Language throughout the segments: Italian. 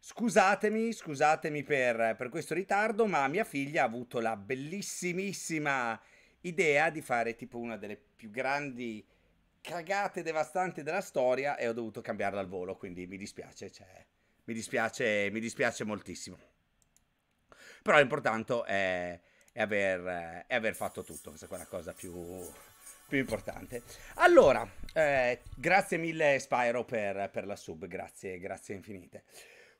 Scusatemi, scusatemi per, per, questo ritardo, ma mia figlia ha avuto la bellissimissima idea di fare tipo una delle più grandi cagate devastanti della storia e ho dovuto cambiarla al volo, quindi mi dispiace, cioè, mi dispiace, mi dispiace moltissimo. Però l'importante è, è, aver, è aver fatto tutto, questa è quella cosa più più importante. Allora, eh, grazie mille Spyro per, per, la sub, grazie, grazie infinite.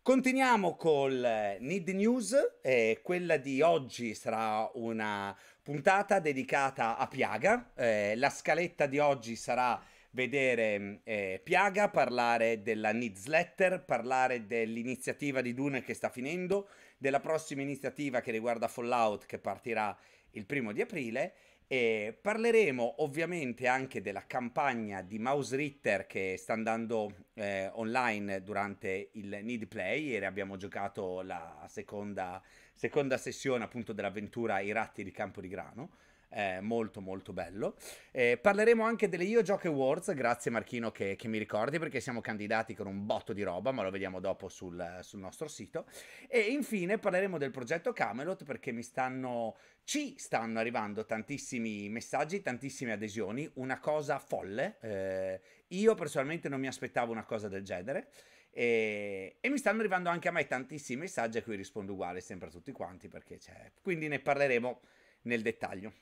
Continuiamo col eh, Need News, eh, quella di oggi sarà una puntata dedicata a Piaga, eh, la scaletta di oggi sarà vedere mm, eh, Piaga, parlare della newsletter, parlare dell'iniziativa di Dune che sta finendo, della prossima iniziativa che riguarda Fallout che partirà il primo di aprile e parleremo ovviamente anche della campagna di Mouse Ritter che sta andando eh, online durante il Need Play. Ieri abbiamo giocato la seconda, seconda sessione appunto dell'avventura I ratti di Campo di Grano eh, molto molto bello. Eh, parleremo anche delle Io Gioche Awards, grazie Marchino che, che, mi ricordi perché siamo candidati con un botto di roba, ma lo vediamo dopo sul, sul nostro sito. E infine parleremo del progetto Camelot perché mi stanno, ci stanno arrivando tantissimi messaggi, tantissime adesioni, una cosa folle. Eh, io personalmente non mi aspettavo una cosa del genere. E, e, mi stanno arrivando anche a me tantissimi messaggi a cui rispondo uguale sempre a tutti quanti perché c'è. Quindi ne parleremo nel dettaglio.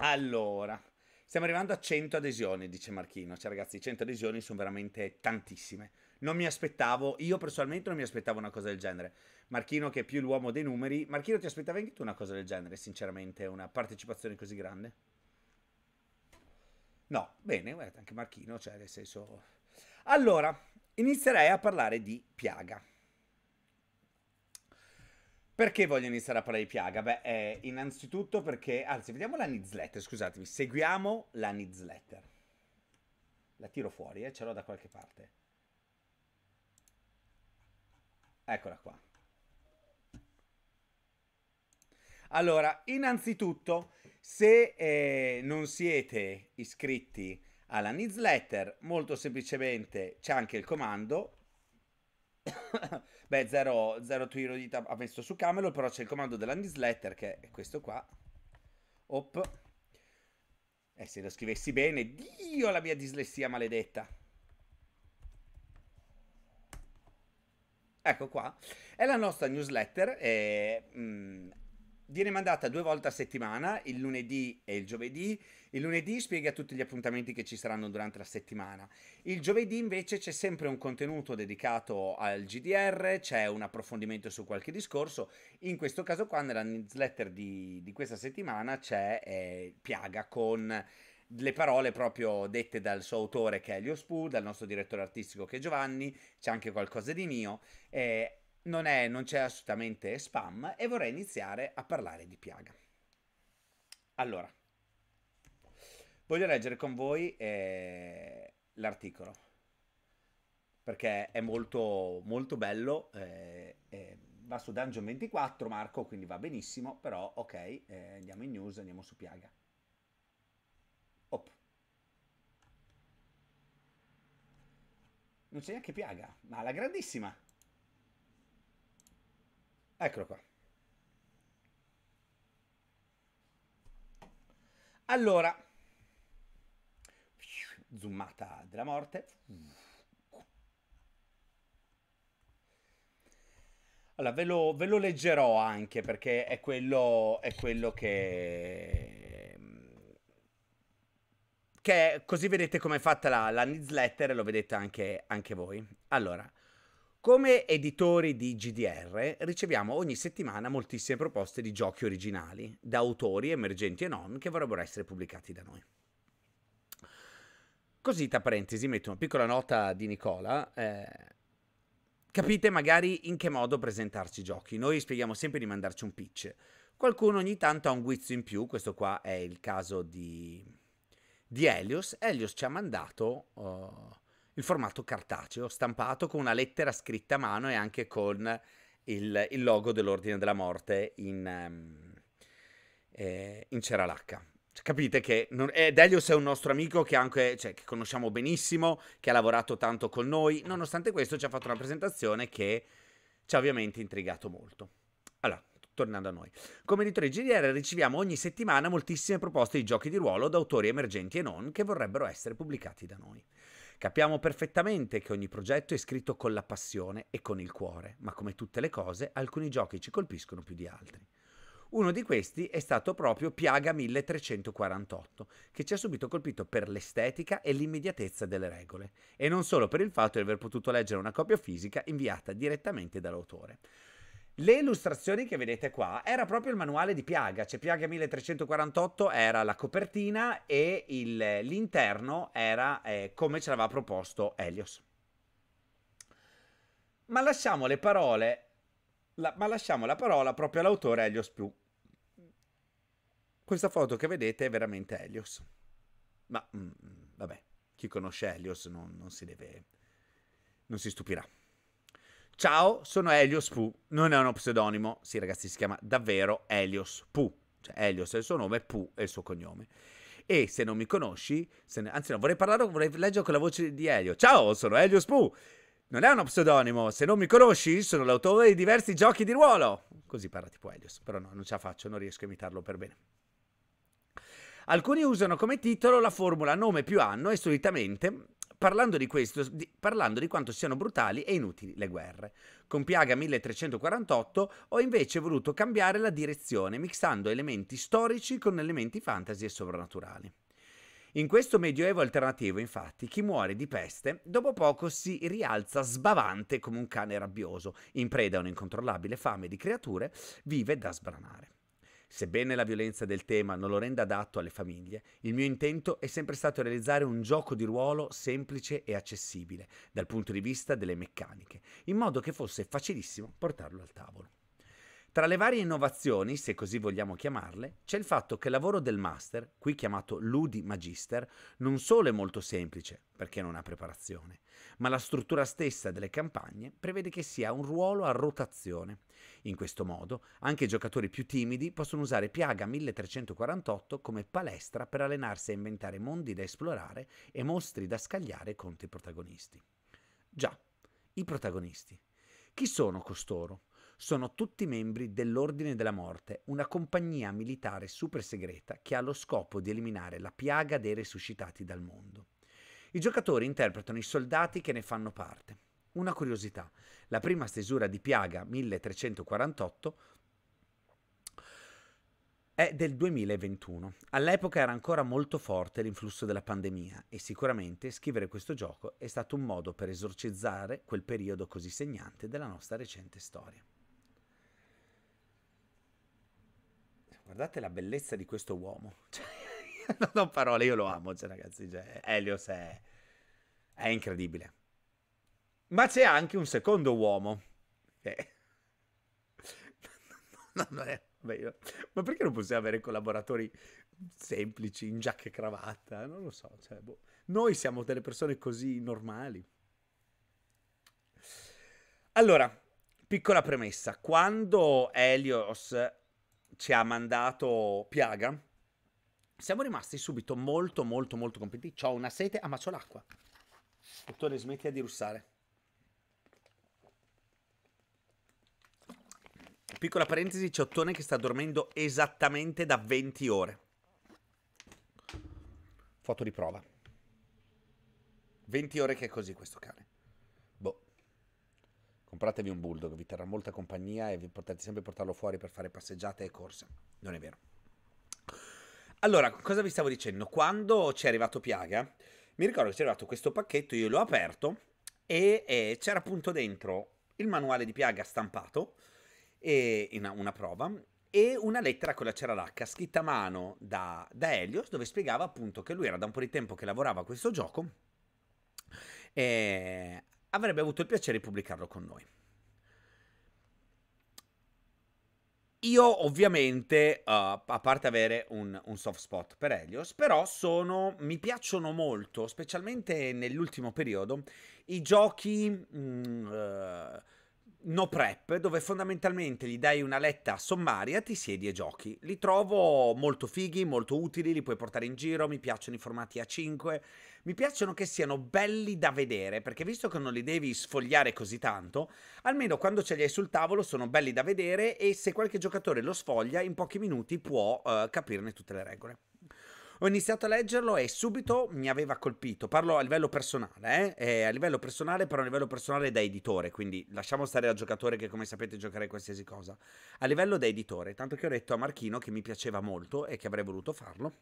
Allora, stiamo arrivando a 100 adesioni, dice Marchino. Cioè ragazzi, 100 adesioni sono veramente tantissime. Non mi aspettavo, io personalmente non mi aspettavo una cosa del genere. Marchino che è più l'uomo dei numeri. Marchino ti aspettavi anche tu una cosa del genere, sinceramente, una partecipazione così grande? No, bene, guarda, anche Marchino, cioè nel senso... Allora, inizierei a parlare di piaga. Perché voglio iniziare a parlare di piaga? Beh, eh, innanzitutto perché, anzi, vediamo la newsletter, scusatemi, seguiamo la newsletter. La tiro fuori, eh, ce l'ho da qualche parte. Eccola qua. Allora, innanzitutto, se eh, non siete iscritti alla newsletter, molto semplicemente c'è anche il comando Beh, zero, zero tiro di tab- ha messo su Camelo, però c'è il comando della newsletter che è questo qua. Op. E eh, se lo scrivessi bene, Dio la mia dislessia maledetta. Ecco qua, è la nostra newsletter. E, eh, mh, mm, viene mandata due volte a settimana, il lunedì e il giovedì. Il lunedì spiega tutti gli appuntamenti che ci saranno durante la settimana. Il giovedì invece c'è sempre un contenuto dedicato al GDR, c'è un approfondimento su qualche discorso. In questo caso qua nella newsletter di, di questa settimana c'è eh, Piaga con le parole proprio dette dal suo autore che è Elio Spu, dal nostro direttore artistico che è Giovanni, c'è anche qualcosa di mio. Eh, non, è, non c'è assolutamente spam e vorrei iniziare a parlare di piaga. Allora, voglio leggere con voi eh, l'articolo perché è molto, molto bello. Eh, eh, va su Dungeon 24 Marco, quindi va benissimo, però ok, eh, andiamo in news, andiamo su piaga. Op. Non c'è neanche piaga, ma la grandissima. Eccolo qua. Allora, zoomata della morte. Allora, ve lo, ve lo leggerò anche perché è quello, è quello che... che... Così vedete com'è fatta la, la newsletter e lo vedete anche, anche voi. Allora, come editori di GDR riceviamo ogni settimana moltissime proposte di giochi originali, da autori emergenti e non, che vorrebbero essere pubblicati da noi. Così, tra parentesi, metto una piccola nota di Nicola. Eh, capite magari in che modo presentarci i giochi. Noi spieghiamo sempre di mandarci un pitch. Qualcuno ogni tanto ha un guizzo in più, questo qua è il caso di, di Elios. Helios ci ha mandato... Uh, il formato cartaceo, stampato con una lettera scritta a mano e anche con il, il logo dell'Ordine della Morte in, ehm, eh, in Ceralacca. Cioè, capite che non... eh, Delius è un nostro amico che, anche, cioè, che conosciamo benissimo, che ha lavorato tanto con noi. Nonostante questo, ci ha fatto una presentazione che ci ha ovviamente intrigato molto. Allora, tornando a noi. Come editore GDR riceviamo ogni settimana moltissime proposte di giochi di ruolo da autori emergenti e non che vorrebbero essere pubblicati da noi. Capiamo perfettamente che ogni progetto è scritto con la passione e con il cuore, ma come tutte le cose, alcuni giochi ci colpiscono più di altri. Uno di questi è stato proprio Piaga 1348, che ci ha subito colpito per l'estetica e l'immediatezza delle regole, e non solo per il fatto di aver potuto leggere una copia fisica inviata direttamente dall'autore. Le illustrazioni che vedete qua era proprio il manuale di Piaga, cioè Piaga 1348 era la copertina e il, l'interno era eh, come ce l'aveva proposto Helios. Ma lasciamo le parole, la, ma lasciamo la parola proprio all'autore Helios più. Questa foto che vedete è veramente Helios. Ma mh, mm, mm, vabbè, chi conosce Helios non, non si deve... non si stupirà. Ciao, sono Elios Pooh. Non è uno pseudonimo. Sì, ragazzi, si chiama davvero Elios Pooh. Cioè, Helios è il suo nome, Pooh è il suo cognome. E se non mi conosci, ne... anzi, no, vorrei parlare, vorrei leggere con la voce di Elio. Ciao, sono Elios Pooh. Non è uno pseudonimo. Se non mi conosci, sono l'autore di diversi giochi di ruolo. Così parla tipo Elios. Però no, non ce la faccio, non riesco a imitarlo per bene. Alcuni usano come titolo la formula nome più anno e solitamente parlando di questo, di, parlando di quanto siano brutali e inutili le guerre. Con Piaga 1348 ho invece voluto cambiare la direzione, mixando elementi storici con elementi fantasy e sovrannaturali. In questo medioevo alternativo, infatti, chi muore di peste dopo poco si rialza sbavante come un cane rabbioso, in preda a un'incontrollabile fame di creature vive da sbranare. Sebbene la violenza del tema non lo renda adatto alle famiglie, il mio intento è sempre stato realizzare un gioco di ruolo semplice e accessibile dal punto di vista delle meccaniche, in modo che fosse facilissimo portarlo al tavolo. Tra le varie innovazioni, se così vogliamo chiamarle, c'è il fatto che il lavoro del master, qui chiamato Ludi Magister, non solo è molto semplice, perché non ha preparazione, ma la struttura stessa delle campagne prevede che sia un ruolo a rotazione. In questo modo, anche i giocatori più timidi possono usare Piaga 1348 come palestra per allenarsi a inventare mondi da esplorare e mostri da scagliare contro i protagonisti. Già, i protagonisti. Chi sono costoro? sono tutti membri dell'Ordine della Morte, una compagnia militare super segreta che ha lo scopo di eliminare la piaga dei resuscitati dal mondo. I giocatori interpretano i soldati che ne fanno parte. Una curiosità, la prima stesura di Piaga 1348 è del 2021. All'epoca era ancora molto forte l'influsso della pandemia e sicuramente scrivere questo gioco è stato un modo per esorcizzare quel periodo così segnante della nostra recente storia. Guardate la bellezza di questo uomo. Cioè, non ho parole, io lo amo, cioè, ragazzi. Cioè, Helios è, è incredibile. Ma c'è anche un secondo uomo. Che... no, no, eh, Ma perché non possiamo avere collaboratori semplici, in giacca e cravatta? Non lo so. Cioè, boh. Noi siamo delle persone così normali. Allora, piccola premessa. Quando Helios ci ha mandato Piaga, siamo rimasti subito molto molto molto compiti. C'ho una sete, ah ma c'ho l'acqua. Dottore, smetti di russare. Piccola parentesi, c'è Ottone che sta dormendo esattamente da 20 ore. Foto di prova. 20 ore che è così questo cane compratevi un bulldog, vi terrà molta compagnia e vi potete sempre portarlo fuori per fare passeggiate e corse. Non è vero. Allora, cosa vi stavo dicendo? Quando ci è arrivato Piaga, mi ricordo che c'è arrivato questo pacchetto, io l'ho aperto e, e c'era appunto dentro il manuale di Piaga stampato, e, in una, una prova, e una lettera con la cera lacca scritta a mano da, da Helios dove spiegava appunto che lui era da un po' di tempo che lavorava a questo gioco e eh, avrebbe avuto il piacere di pubblicarlo con noi. Io ovviamente, uh, a parte avere un, un, soft spot per Helios, però sono, mi piacciono molto, specialmente nell'ultimo periodo, i giochi mm, uh, no prep, dove fondamentalmente gli dai una letta sommaria, ti siedi e giochi. Li trovo molto fighi, molto utili, li puoi portare in giro, mi piacciono i formati A5, mi piacciono che siano belli da vedere, perché visto che non li devi sfogliare così tanto, almeno quando ce li hai sul tavolo sono belli da vedere e se qualche giocatore lo sfoglia in pochi minuti può uh, capirne tutte le regole. Ho iniziato a leggerlo e subito mi aveva colpito. Parlo a livello personale, eh? eh a livello personale, però a livello personale da editore, quindi lasciamo stare al giocatore che come sapete giocare qualsiasi cosa. A livello da editore, tanto che ho detto a Marchino che mi piaceva molto e che avrei voluto farlo.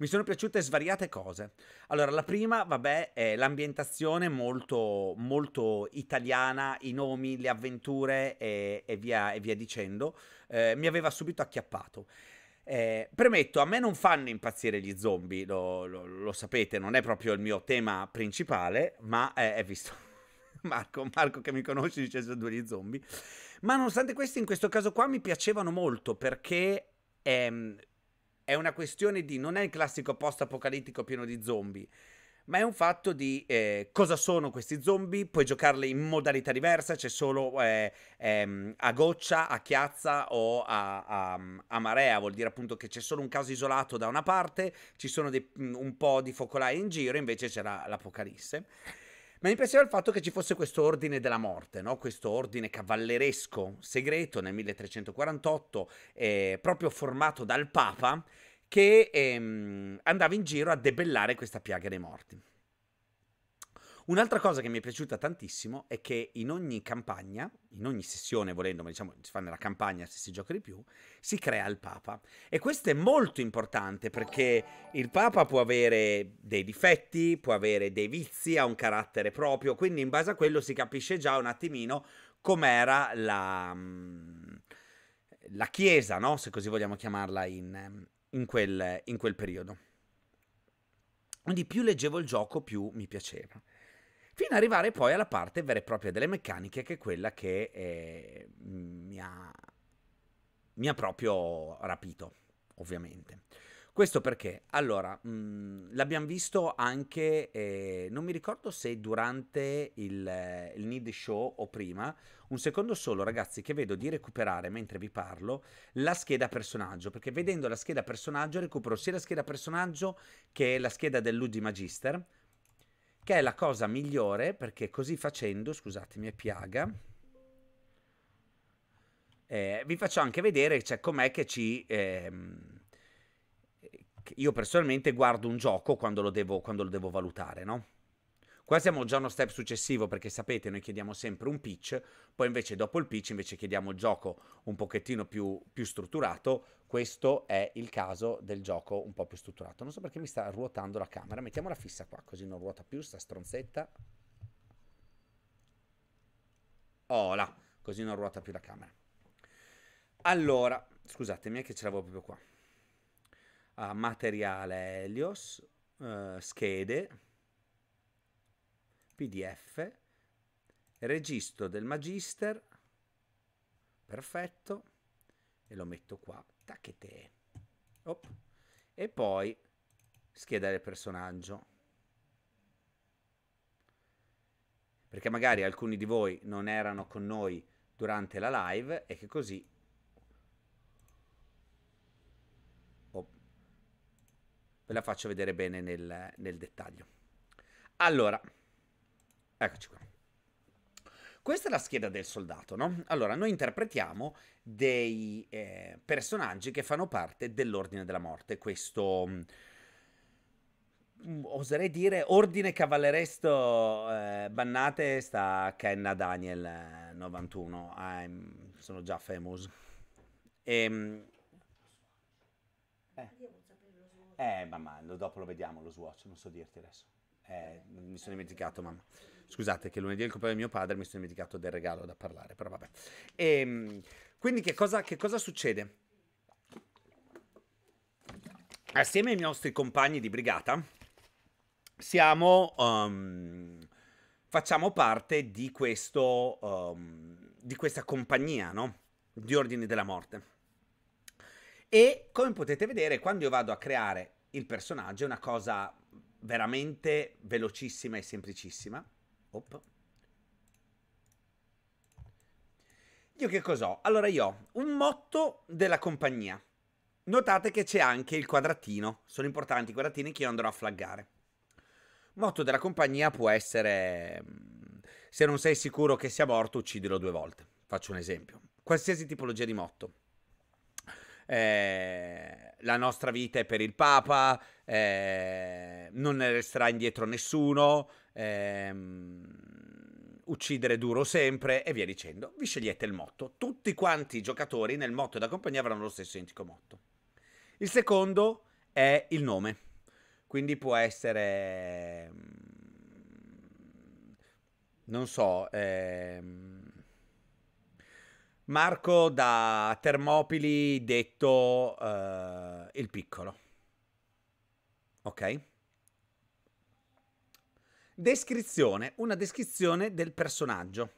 Mi sono piaciute svariate cose. Allora, la prima, vabbè, è l'ambientazione molto, molto italiana, i nomi, le avventure e, e, via, e via, dicendo. Eh, mi aveva subito acchiappato. Eh, premetto, a me non fanno impazzire gli zombie, lo, lo, lo, sapete, non è proprio il mio tema principale, ma eh, è visto. Marco, Marco che mi conosce dice sono due gli zombie. Ma nonostante questo, in questo caso qua mi piacevano molto perché ehm, è una questione di non è il classico post apocalittico pieno di zombie, ma è un fatto di eh, cosa sono questi zombie, puoi giocarli in modalità diversa, c'è solo eh, ehm, a goccia, a chiazza o a, a, a, marea, vuol dire appunto che c'è solo un caso isolato da una parte, ci sono dei, un po' di focolai in giro, invece c'è l'apocalisse. Ma mi piaceva il fatto che ci fosse questo ordine della morte, no? questo ordine cavalleresco segreto nel 1348, eh, proprio formato dal Papa, che ehm, andava in giro a debellare questa piaga dei morti. Un'altra cosa che mi è piaciuta tantissimo è che in ogni campagna, in ogni sessione volendo, ma diciamo si fa nella campagna se si gioca di più, si crea il Papa. E questo è molto importante perché il Papa può avere dei difetti, può avere dei vizi, ha un carattere proprio, quindi in base a quello si capisce già un attimino com'era la, mm, la Chiesa, no? se così vogliamo chiamarla, in, in, quel, in quel periodo. Quindi più leggevo il gioco, più mi piaceva fino ad arrivare poi alla parte vera e propria delle meccaniche, che è quella che eh, mi, ha, mi ha proprio rapito, ovviamente. Questo perché, allora, mh, mhmm, l'abbiamo visto anche, eh, non mi ricordo se durante il, eh, il Need Show o prima, un secondo solo ragazzi che vedo di recuperare mentre vi parlo la scheda personaggio, perché vedendo la scheda personaggio recupero sia la scheda personaggio che la scheda dell'Udi Magister, che è la cosa migliore perché così facendo, scusatemi, è piaga. Eh, vi faccio anche vedere cioè, com'è che ci... Ehm, io personalmente guardo un gioco quando lo devo, quando lo devo valutare, no? Qua siamo già uno step successivo perché sapete noi chiediamo sempre un pitch, poi invece dopo il pitch invece chiediamo il gioco un pochettino più, più strutturato, questo è il caso del gioco un po' più strutturato. Non so perché mi sta ruotando la camera, mettiamola fissa qua così non ruota più sta stronzetta. Oh là, così non ruota più la camera. Allora, scusatemi è eh, che ce l'avevo proprio qua. Uh, materiale Helios, uh, schede, PDF, registro del magister, perfetto, e lo metto qua, tacchete, Op. e poi scheda del personaggio. Perché magari alcuni di voi non erano con noi durante la live e che così ve la faccio vedere bene nel, nel, dettaglio. Allora, Eccoci qua. Questa è la scheda del soldato, no? Allora, noi interpretiamo dei eh, personaggi che fanno parte dell'Ordine della Morte, questo, mm, oserei dire, ordine cavalleresco eh, bannate sta Kenna Daniel 91, eh, I'm, ah, mm, sono già famous. E, ehm, eh, eh, mamma, dopo lo vediamo lo swatch, non so dirti adesso. Eh, mi sono dimenticato, mamma. Scusate che lunedì è il compleanno di mio padre, mi sono dimenticato del regalo da parlare, però vabbè. E, ehm, quindi che cosa, che cosa succede? Assieme ai nostri compagni di brigata siamo... Um, facciamo parte di, questo, um, di questa compagnia, no? Di Ordini della Morte. E come potete vedere, quando io vado a creare il personaggio, è una cosa veramente velocissima e semplicissima. Op. Io che cos'ho? Allora io ho un motto della compagnia. Notate che c'è anche il quadratino. Sono importanti i quadratini che io andrò a flaggare. Motto della compagnia può essere... Mm, se non sei sicuro che sia morto, uccidilo due volte. Faccio un esempio. Qualsiasi tipologia di motto. Eh, la nostra vita è per il Papa, eh, non ne resterà indietro nessuno, ehm, uccidere duro sempre e via dicendo. Vi scegliete il motto. Tutti quanti i giocatori nel motto da compagnia avranno lo stesso identico motto. Il secondo è il nome, quindi può essere... Mm, non so... Ehm, Marco da Termopili, detto uh, il piccolo. Ok? Descrizione, una descrizione del personaggio.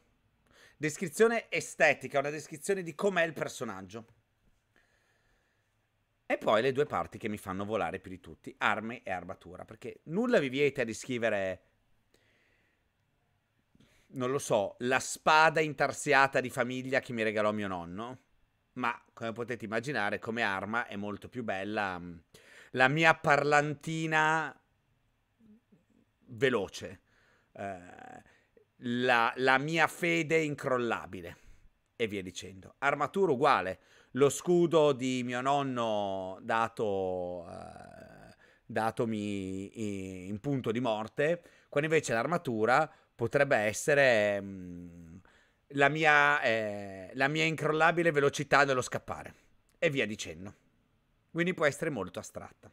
Descrizione estetica, una descrizione di com'è il personaggio. E poi le due parti che mi fanno volare più di tutti, armi e armatura, perché nulla vi vieta di scrivere, non lo so, la spada intarsiata di famiglia che mi regalò mio nonno, ma come potete immaginare come arma è molto più bella mm, la mia parlantina veloce, eh, la, la mia fede incrollabile e via dicendo. Armatura uguale, lo scudo di mio nonno dato, eh, datomi in, punto di morte, quando invece l'armatura potrebbe essere mh, mm, la, mia, eh, la mia incrollabile velocità dello scappare e via dicendo quindi può essere molto astratta.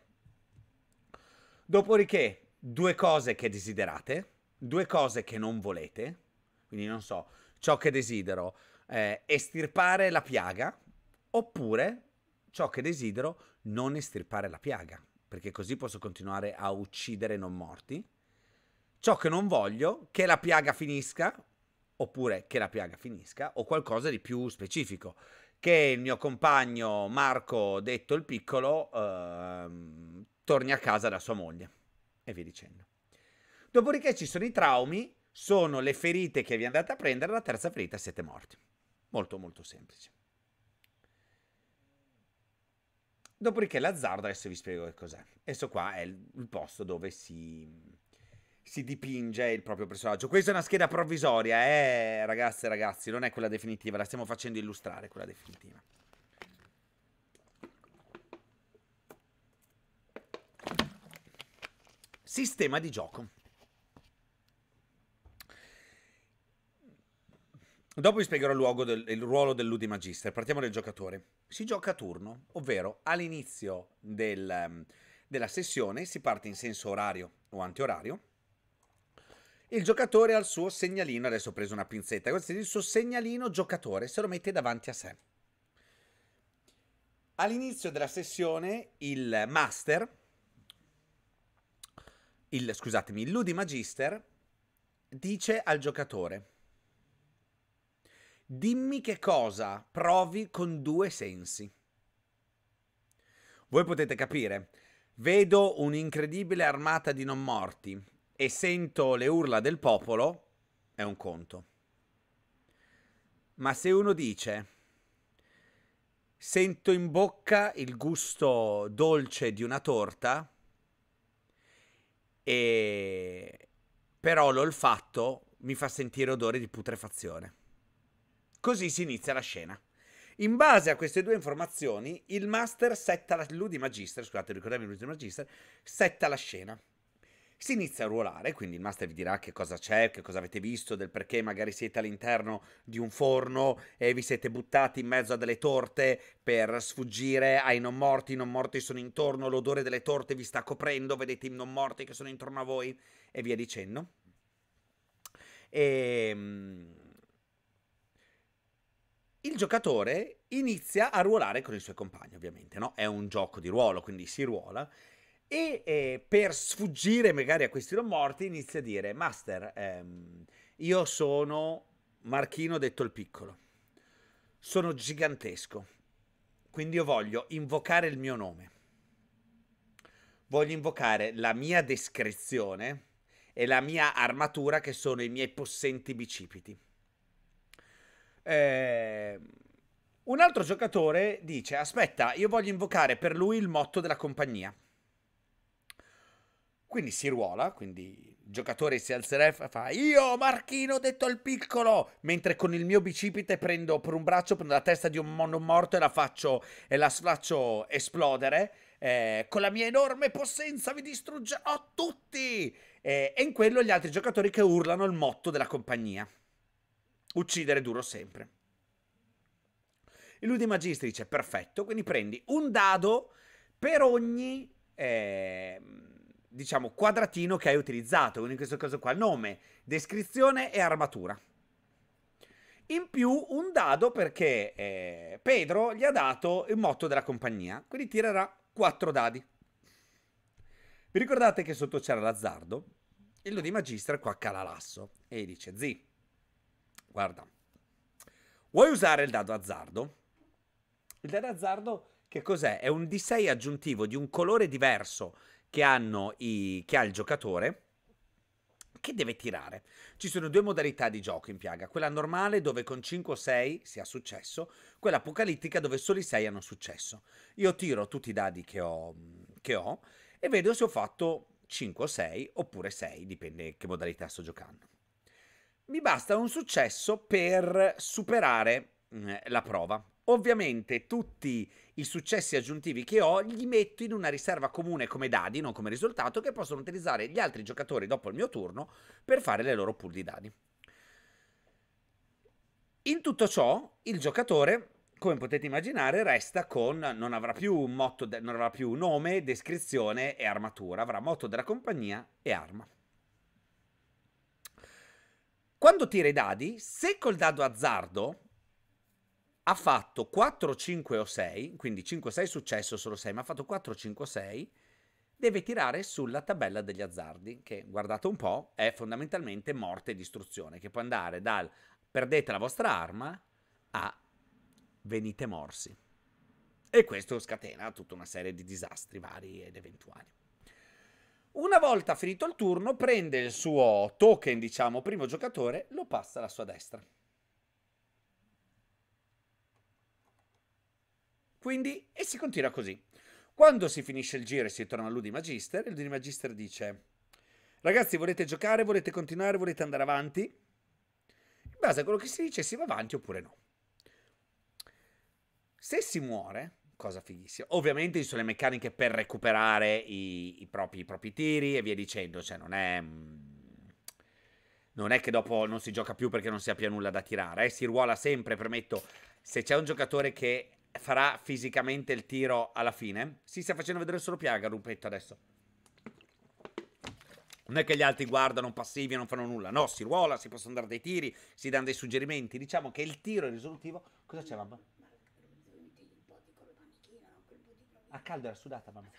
Dopodiché, due cose che desiderate, due cose che non volete, quindi non so, ciò che desidero eh, estirpare la piaga, oppure ciò che desidero non estirpare la piaga, perché così posso continuare a uccidere non morti. Ciò che non voglio, che la piaga finisca, oppure che la piaga finisca, o qualcosa di più specifico che il mio compagno Marco, detto il piccolo, ehm, torni a casa da sua moglie e via dicendo. Dopodiché ci sono i traumi, sono le ferite che vi andate a prendere, la terza ferita siete morti. Molto molto semplice. Dopodiché l'azzardo, adesso vi spiego che cos'è. Adesso qua è il posto dove si si dipinge il proprio personaggio. Questa è una scheda provvisoria, eh, ragazze e ragazzi, non è quella definitiva, la stiamo facendo illustrare quella definitiva. Sistema di gioco. Dopo vi spiegherò il, del, il ruolo del Magister. Partiamo dal giocatore. Si gioca a turno, ovvero all'inizio del, ehm, della sessione si parte in senso orario o antiorario il giocatore ha il suo segnalino, adesso ho preso una pinzetta, questo è il suo segnalino giocatore, se lo mette davanti a sé. All'inizio della sessione il master, il, scusatemi, il Ludi Magister dice al giocatore dimmi che cosa provi con due sensi. Voi potete capire, vedo un'incredibile armata di non morti, e sento le urla del popolo, è un conto. Ma se uno dice, sento in bocca il gusto dolce di una torta, e però l'olfatto mi fa sentire odore di putrefazione. Così si inizia la scena. In base a queste due informazioni, il master setta la, Magister, scusate, Ludi Magister, setta la scena si inizia a ruolare, quindi il master vi dirà che cosa c'è, che cosa avete visto, del perché magari siete all'interno di un forno e vi siete buttati in mezzo a delle torte per sfuggire ai non morti, i non morti sono intorno, l'odore delle torte vi sta coprendo, vedete i non morti che sono intorno a voi e via dicendo. E... Ehm, il giocatore inizia a ruolare con il suo compagno, ovviamente, no? È un gioco di ruolo, quindi si ruola e eh, per sfuggire magari a questi non morti inizia a dire, Master, ehm, io sono Marchino detto il piccolo, sono gigantesco, quindi io voglio invocare il mio nome, voglio invocare la mia descrizione e la mia armatura che sono i miei possenti bicipiti. Eh, un altro giocatore dice, aspetta, io voglio invocare per lui il motto della compagnia quindi si ruola, quindi il giocatore si alzerà e fa Io Marchino ho detto al piccolo, mentre con il mio bicipite prendo per un braccio, prendo la testa di un mondo morto e la faccio, e la faccio esplodere. Eh, con la mia enorme possenza vi distruggerò tutti! Eh, e in quello gli altri giocatori che urlano il motto della compagnia. Uccidere duro sempre. E lui di Magistri dice perfetto, quindi prendi un dado per ogni... Eh, diciamo, quadratino che hai utilizzato, quindi in questo caso qua nome, descrizione e armatura. In più un dado perché eh, Pedro gli ha dato il motto della compagnia, quindi tirerà quattro dadi. Vi ricordate che sotto c'era l'azzardo? E lo di Magistra qua cala l'asso e gli dice, zi, guarda, vuoi usare il dado azzardo? Il dado azzardo che cos'è? È un D6 aggiuntivo di un colore diverso che, i, che ha il giocatore che deve tirare. Ci sono due modalità di gioco in piaga, quella normale dove con 5 o 6 si ha successo, quella apocalittica dove soli 6 hanno successo. Io tiro tutti i dadi che ho, che ho e vedo se ho fatto 5 o 6 oppure 6, dipende che modalità sto giocando. Mi basta un successo per superare mm, la prova, Ovviamente tutti i successi aggiuntivi che ho li metto in una riserva comune come dadi, non come risultato, che possono utilizzare gli altri giocatori dopo il mio turno per fare le loro pool di dadi. In tutto ciò, il giocatore, come potete immaginare, resta con non avrà più motto, de- non avrà più nome, descrizione e armatura, avrà motto della compagnia e arma. Quando tira i dadi, se col dado azzardo ha fatto 4, 5 o 6, quindi 5, 6 successo solo 6, ma ha fatto 4, 5, 6, deve tirare sulla tabella degli azzardi, che guardate un po', è fondamentalmente morte e distruzione, che può andare dal perdete la vostra arma a venite morsi. E questo scatena tutta una serie di disastri vari ed eventuali. Una volta finito il turno, prende il suo token, diciamo, primo giocatore, lo passa alla sua destra. Quindi, e si continua così. Quando si finisce il giro e si torna all'Udi Magister, il Ludi Magister dice: Ragazzi, volete giocare, volete continuare, volete andare avanti? In base a quello che si dice, si va avanti oppure no. Se si muore, cosa fighissima. Ovviamente ci sono le meccaniche per recuperare i, i, propri, i propri tiri e via dicendo. Cioè, non è. Mm, non è che dopo non si gioca più perché non si ha più nulla da tirare. Eh? Si ruola sempre, permetto. Se c'è un giocatore che farà fisicamente il tiro alla fine. Si sta facendo vedere solo Piaga Rupetto, adesso. Non è che gli altri guardano passivi e non fanno nulla. No, si ruola, si possono dare dei tiri, si danno dei suggerimenti. Diciamo che il tiro è risolutivo. Cosa c'è, mamma? A ah, caldo era sudata, mamma.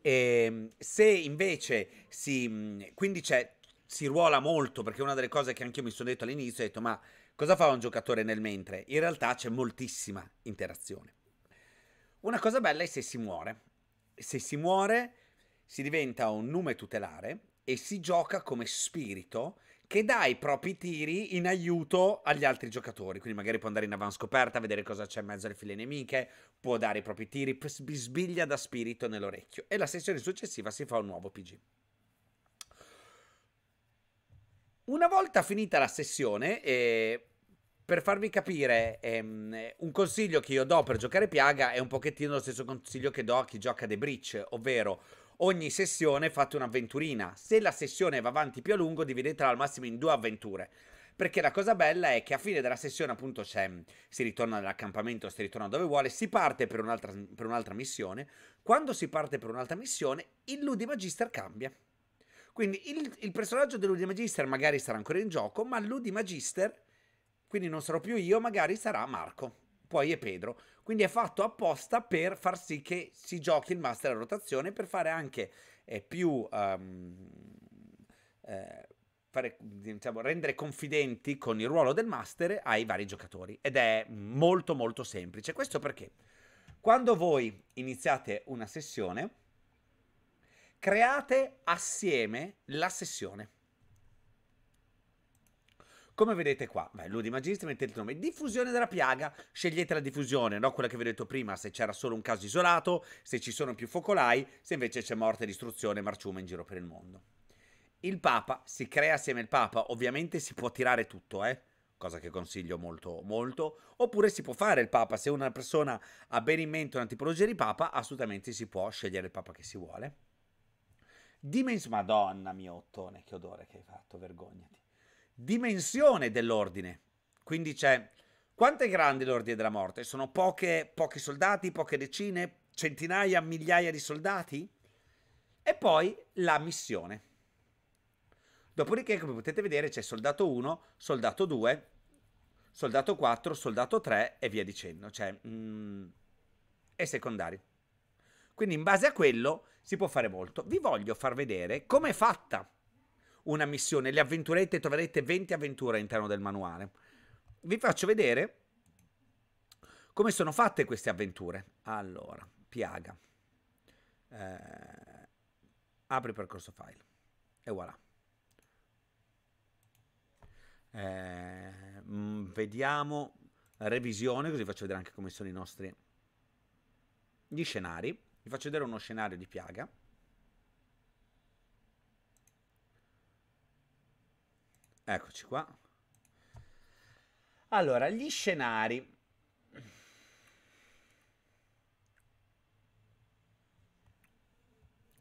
E, ehm, se invece si... Quindi c'è... Si ruola molto, perché una delle cose che anch'io mi sono detto all'inizio, ho detto, ma Cosa fa un giocatore nel mentre? In realtà c'è moltissima interazione. Una cosa bella è se si muore. Se si muore si diventa un nume tutelare e si gioca come spirito che dà i propri tiri in aiuto agli altri giocatori. Quindi magari può andare in avanscoperta, vedere cosa c'è in mezzo alle file nemiche, può dare i propri tiri, bisbiglia da spirito nell'orecchio. E la sessione successiva si fa un nuovo PG. Una volta finita la sessione, eh, per farvi capire, ehm, un consiglio che io do per giocare piaga è un pochettino lo stesso consiglio che do a chi gioca The Breach, ovvero ogni sessione fate un'avventurina. Se la sessione va avanti più a lungo, dividetela al massimo in due avventure. Perché la cosa bella è che a fine della sessione, appunto, c'è, si ritorna nell'accampamento, si ritorna dove vuole, si parte per un'altra, per un'altra missione. Quando si parte per un'altra missione, il Ludi Magister cambia. Quindi il, il personaggio dell'Udi Magister magari sarà ancora in gioco, ma Ludi Magister quindi non sarò più io, magari sarà Marco. Poi è Pedro. Quindi è fatto apposta per far sì che si giochi il master a rotazione, per fare anche eh, più... Um, eh, fare, diciamo, rendere confidenti con il ruolo del master ai vari giocatori. Ed è molto molto semplice. Questo perché quando voi iniziate una sessione, create assieme la sessione. Come vedete qua, beh, di Magistri, mettete il nome diffusione della piaga, scegliete la diffusione, no? quella che vi ho detto prima, se c'era solo un caso isolato, se ci sono più focolai, se invece c'è morte, distruzione, marciume in giro per il mondo. Il Papa si crea assieme al Papa, ovviamente si può tirare tutto, eh? cosa che consiglio molto molto, oppure si può fare il Papa, se una persona ha bene in mente una tipologia di Papa, assolutamente si può scegliere il Papa che si vuole. Dimens, madonna mio ottone, che odore che hai fatto, vergognati dimensione dell'ordine. Quindi c'è quanto è grande l'ordine della morte? Sono poche, pochi soldati, poche decine, centinaia, migliaia di soldati? E poi la missione. Dopodiché, come potete vedere, c'è soldato 1, soldato 2, soldato 4, soldato 3 e via dicendo. Cioè, mm, è secondario. Quindi in base a quello si può fare molto. Vi voglio far vedere com'è fatta una missione. Le avventurette, troverete 20 avventure all'interno del manuale. Vi faccio vedere come sono fatte queste avventure. Allora, piaga. Eh, apri percorso file. E voilà. Eh, mm, vediamo revisione, così faccio vedere anche come sono i nostri gli scenari. Vi faccio vedere uno scenario di piaga. Eccoci qua. Allora, gli scenari.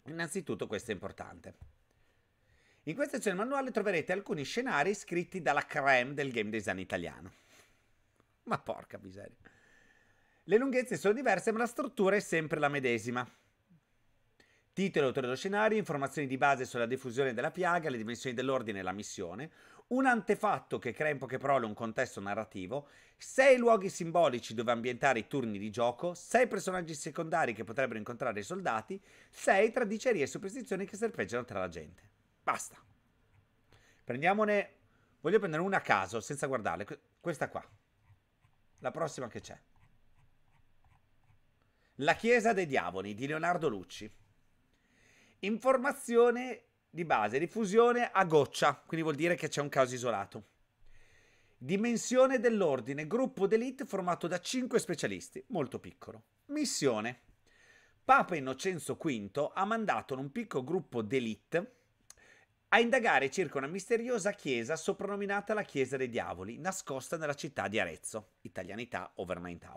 Innanzitutto questo è importante. In questa sezione manuale troverete alcuni scenari scritti dalla creme del game design italiano. Ma porca miseria. Le lunghezze sono diverse ma la struttura è sempre la medesima. Titolo e autore dello scenario, informazioni di base sulla diffusione della piaga, le dimensioni dell'ordine e la missione, un antefatto che crea in poche parole un contesto narrativo, sei luoghi simbolici dove ambientare i turni di gioco, sei personaggi secondari che potrebbero incontrare i soldati, sei tradicerie e superstizioni che serpeggiano tra la gente. Basta. Prendiamone... Voglio prendere una a caso, senza guardarle. Questa qua. La prossima che c'è. La Chiesa dei Diavoli di Leonardo Lucci. Informazione di base, diffusione a goccia, quindi vuol dire che c'è un caso isolato. Dimensione dell'ordine, gruppo d'elite formato da 5 specialisti, molto piccolo. Missione. Papa Innocenzo V ha mandato un piccolo gruppo d'elite a indagare circa una misteriosa chiesa soprannominata la Chiesa dei Diavoli, nascosta nella città di Arezzo, italianità over 9000.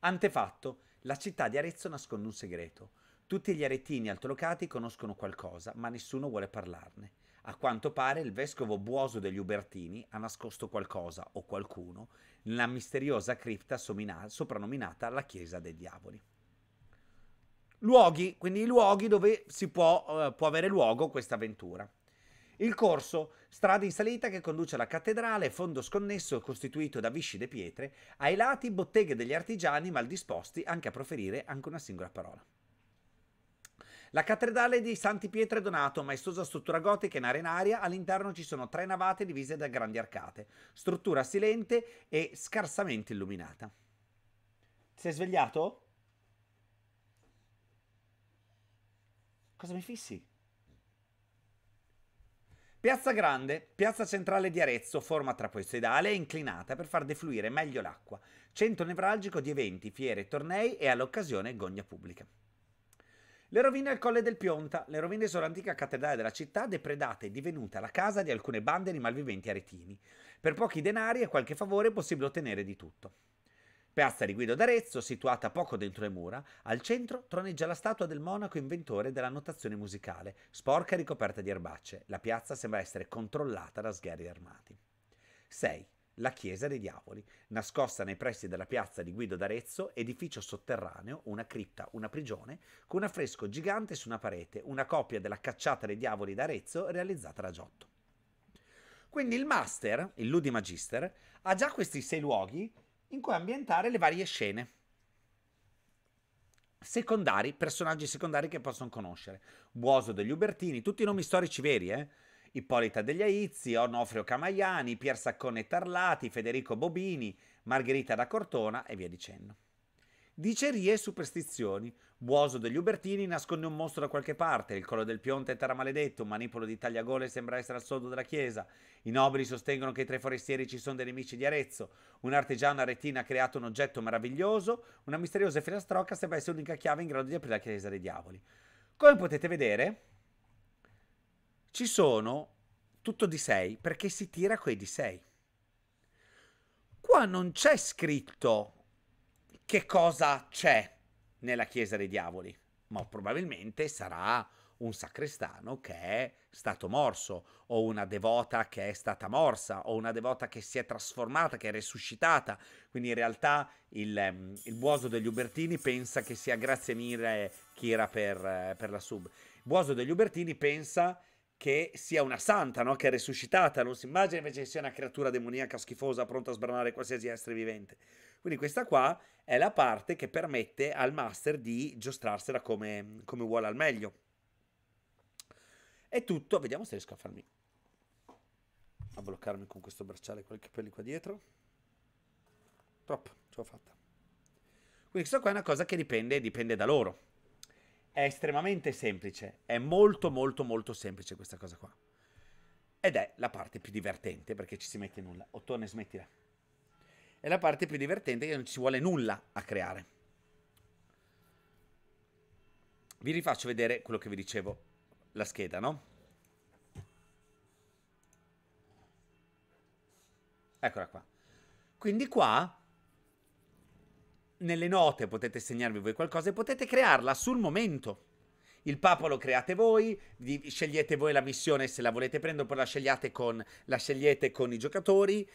Antefatto, la città di Arezzo nasconde un segreto tutti gli aretini altolocati conoscono qualcosa, ma nessuno vuole parlarne. A quanto pare il vescovo Buoso degli Ubertini ha nascosto qualcosa o qualcuno nella misteriosa cripta soprannominata la Chiesa dei Diavoli. Luoghi, quindi i luoghi dove si può, eh, può avere luogo questa avventura. Il corso, strada in salita che conduce alla cattedrale, fondo sconnesso costituito da viscide pietre, ai lati botteghe degli artigiani mal disposti anche a proferire anche una singola parola. La cattedrale di Santi Pietro e Donato, maestosa struttura gotica in arenaria, all'interno ci sono tre navate divise da grandi arcate, struttura silente e scarsamente illuminata. Ti sei svegliato? Cosa mi fissi? Piazza Grande, piazza centrale di Arezzo, forma trapezoidale e inclinata per far defluire meglio l'acqua, centro nevralgico di eventi, fiere, tornei e all'occasione gogna pubblica. Le rovine al Colle del Pionta. Le rovine sono l'antica cattedrale della città depredata e divenuta la casa di alcune bande di malviventi aretini. Per pochi denari e qualche favore è possibile ottenere di tutto. Piazza di Guido d'Arezzo, situata poco dentro le mura, al centro troneggia la statua del monaco inventore della notazione musicale, sporca e ricoperta di erbacce. La piazza sembra essere controllata da sgherri armati. 6 la Chiesa dei Diavoli, nascosta nei pressi della piazza di Guido d'Arezzo, edificio sotterraneo, una cripta, una prigione, con un affresco gigante su una parete, una copia della cacciata dei diavoli d'Arezzo realizzata da Giotto. Quindi il master, il Ludi Magister, ha già questi sei luoghi in cui ambientare le varie scene. Secondari, personaggi secondari che possono conoscere. Buoso degli Ubertini, tutti i nomi storici veri, eh? Ippolita degli Aizzi, Onofrio Camaiani, Pier Saccone Tarlati, Federico Bobini, Margherita da Cortona e via dicendo. Dicerie e superstizioni. Buoso degli Ubertini nasconde un mostro da qualche parte, il collo del Pionte è terra maledetto, un manipolo di tagliagole sembra essere al soldo della chiesa, i nobili sostengono che i tre forestieri ci sono dei nemici di Arezzo, un artigiano a retina ha creato un oggetto meraviglioso, una misteriosa filastrocca sembra essere l'unica chiave in grado di aprire la chiesa dei diavoli. Come potete vedere, ci sono tutto di 6 perché si tira quei di 6. Qua non c'è scritto che cosa c'è nella Chiesa dei Diavoli, ma probabilmente sarà un sacrestano che è stato morso, o una devota che è stata morsa, o una devota che si è trasformata, che è resuscitata. Quindi in realtà il, ehm, il buoso degli Ubertini pensa che sia grazie mille Kira per, eh, per la sub. buoso degli Ubertini pensa che sia una santa, no? che è resuscitata, non si immagina invece che sia una creatura demoniaca schifosa pronta a sbranare qualsiasi essere vivente. Quindi questa qua è la parte che permette al master di giostrarsela come, come vuole al meglio. È tutto, vediamo se riesco a farmi a bloccarmi con questo bracciale con i capelli qua dietro. Troppo, ce l'ho fatta. Quindi questa qua è una cosa che dipende, dipende da loro. È estremamente semplice, è molto molto molto semplice questa cosa qua. Ed è la parte più divertente perché ci si mette nulla. Ottone, oh, smettila. È la parte più divertente che non ci vuole nulla a creare. Vi rifaccio vedere quello che vi dicevo, la scheda, no? Eccola qua. Quindi qua nelle note potete segnarvi voi qualcosa e potete crearla sul momento. Il Papa lo create voi, scegliete voi la missione se la volete prendere, poi la scegliete, con, la scegliete con i giocatori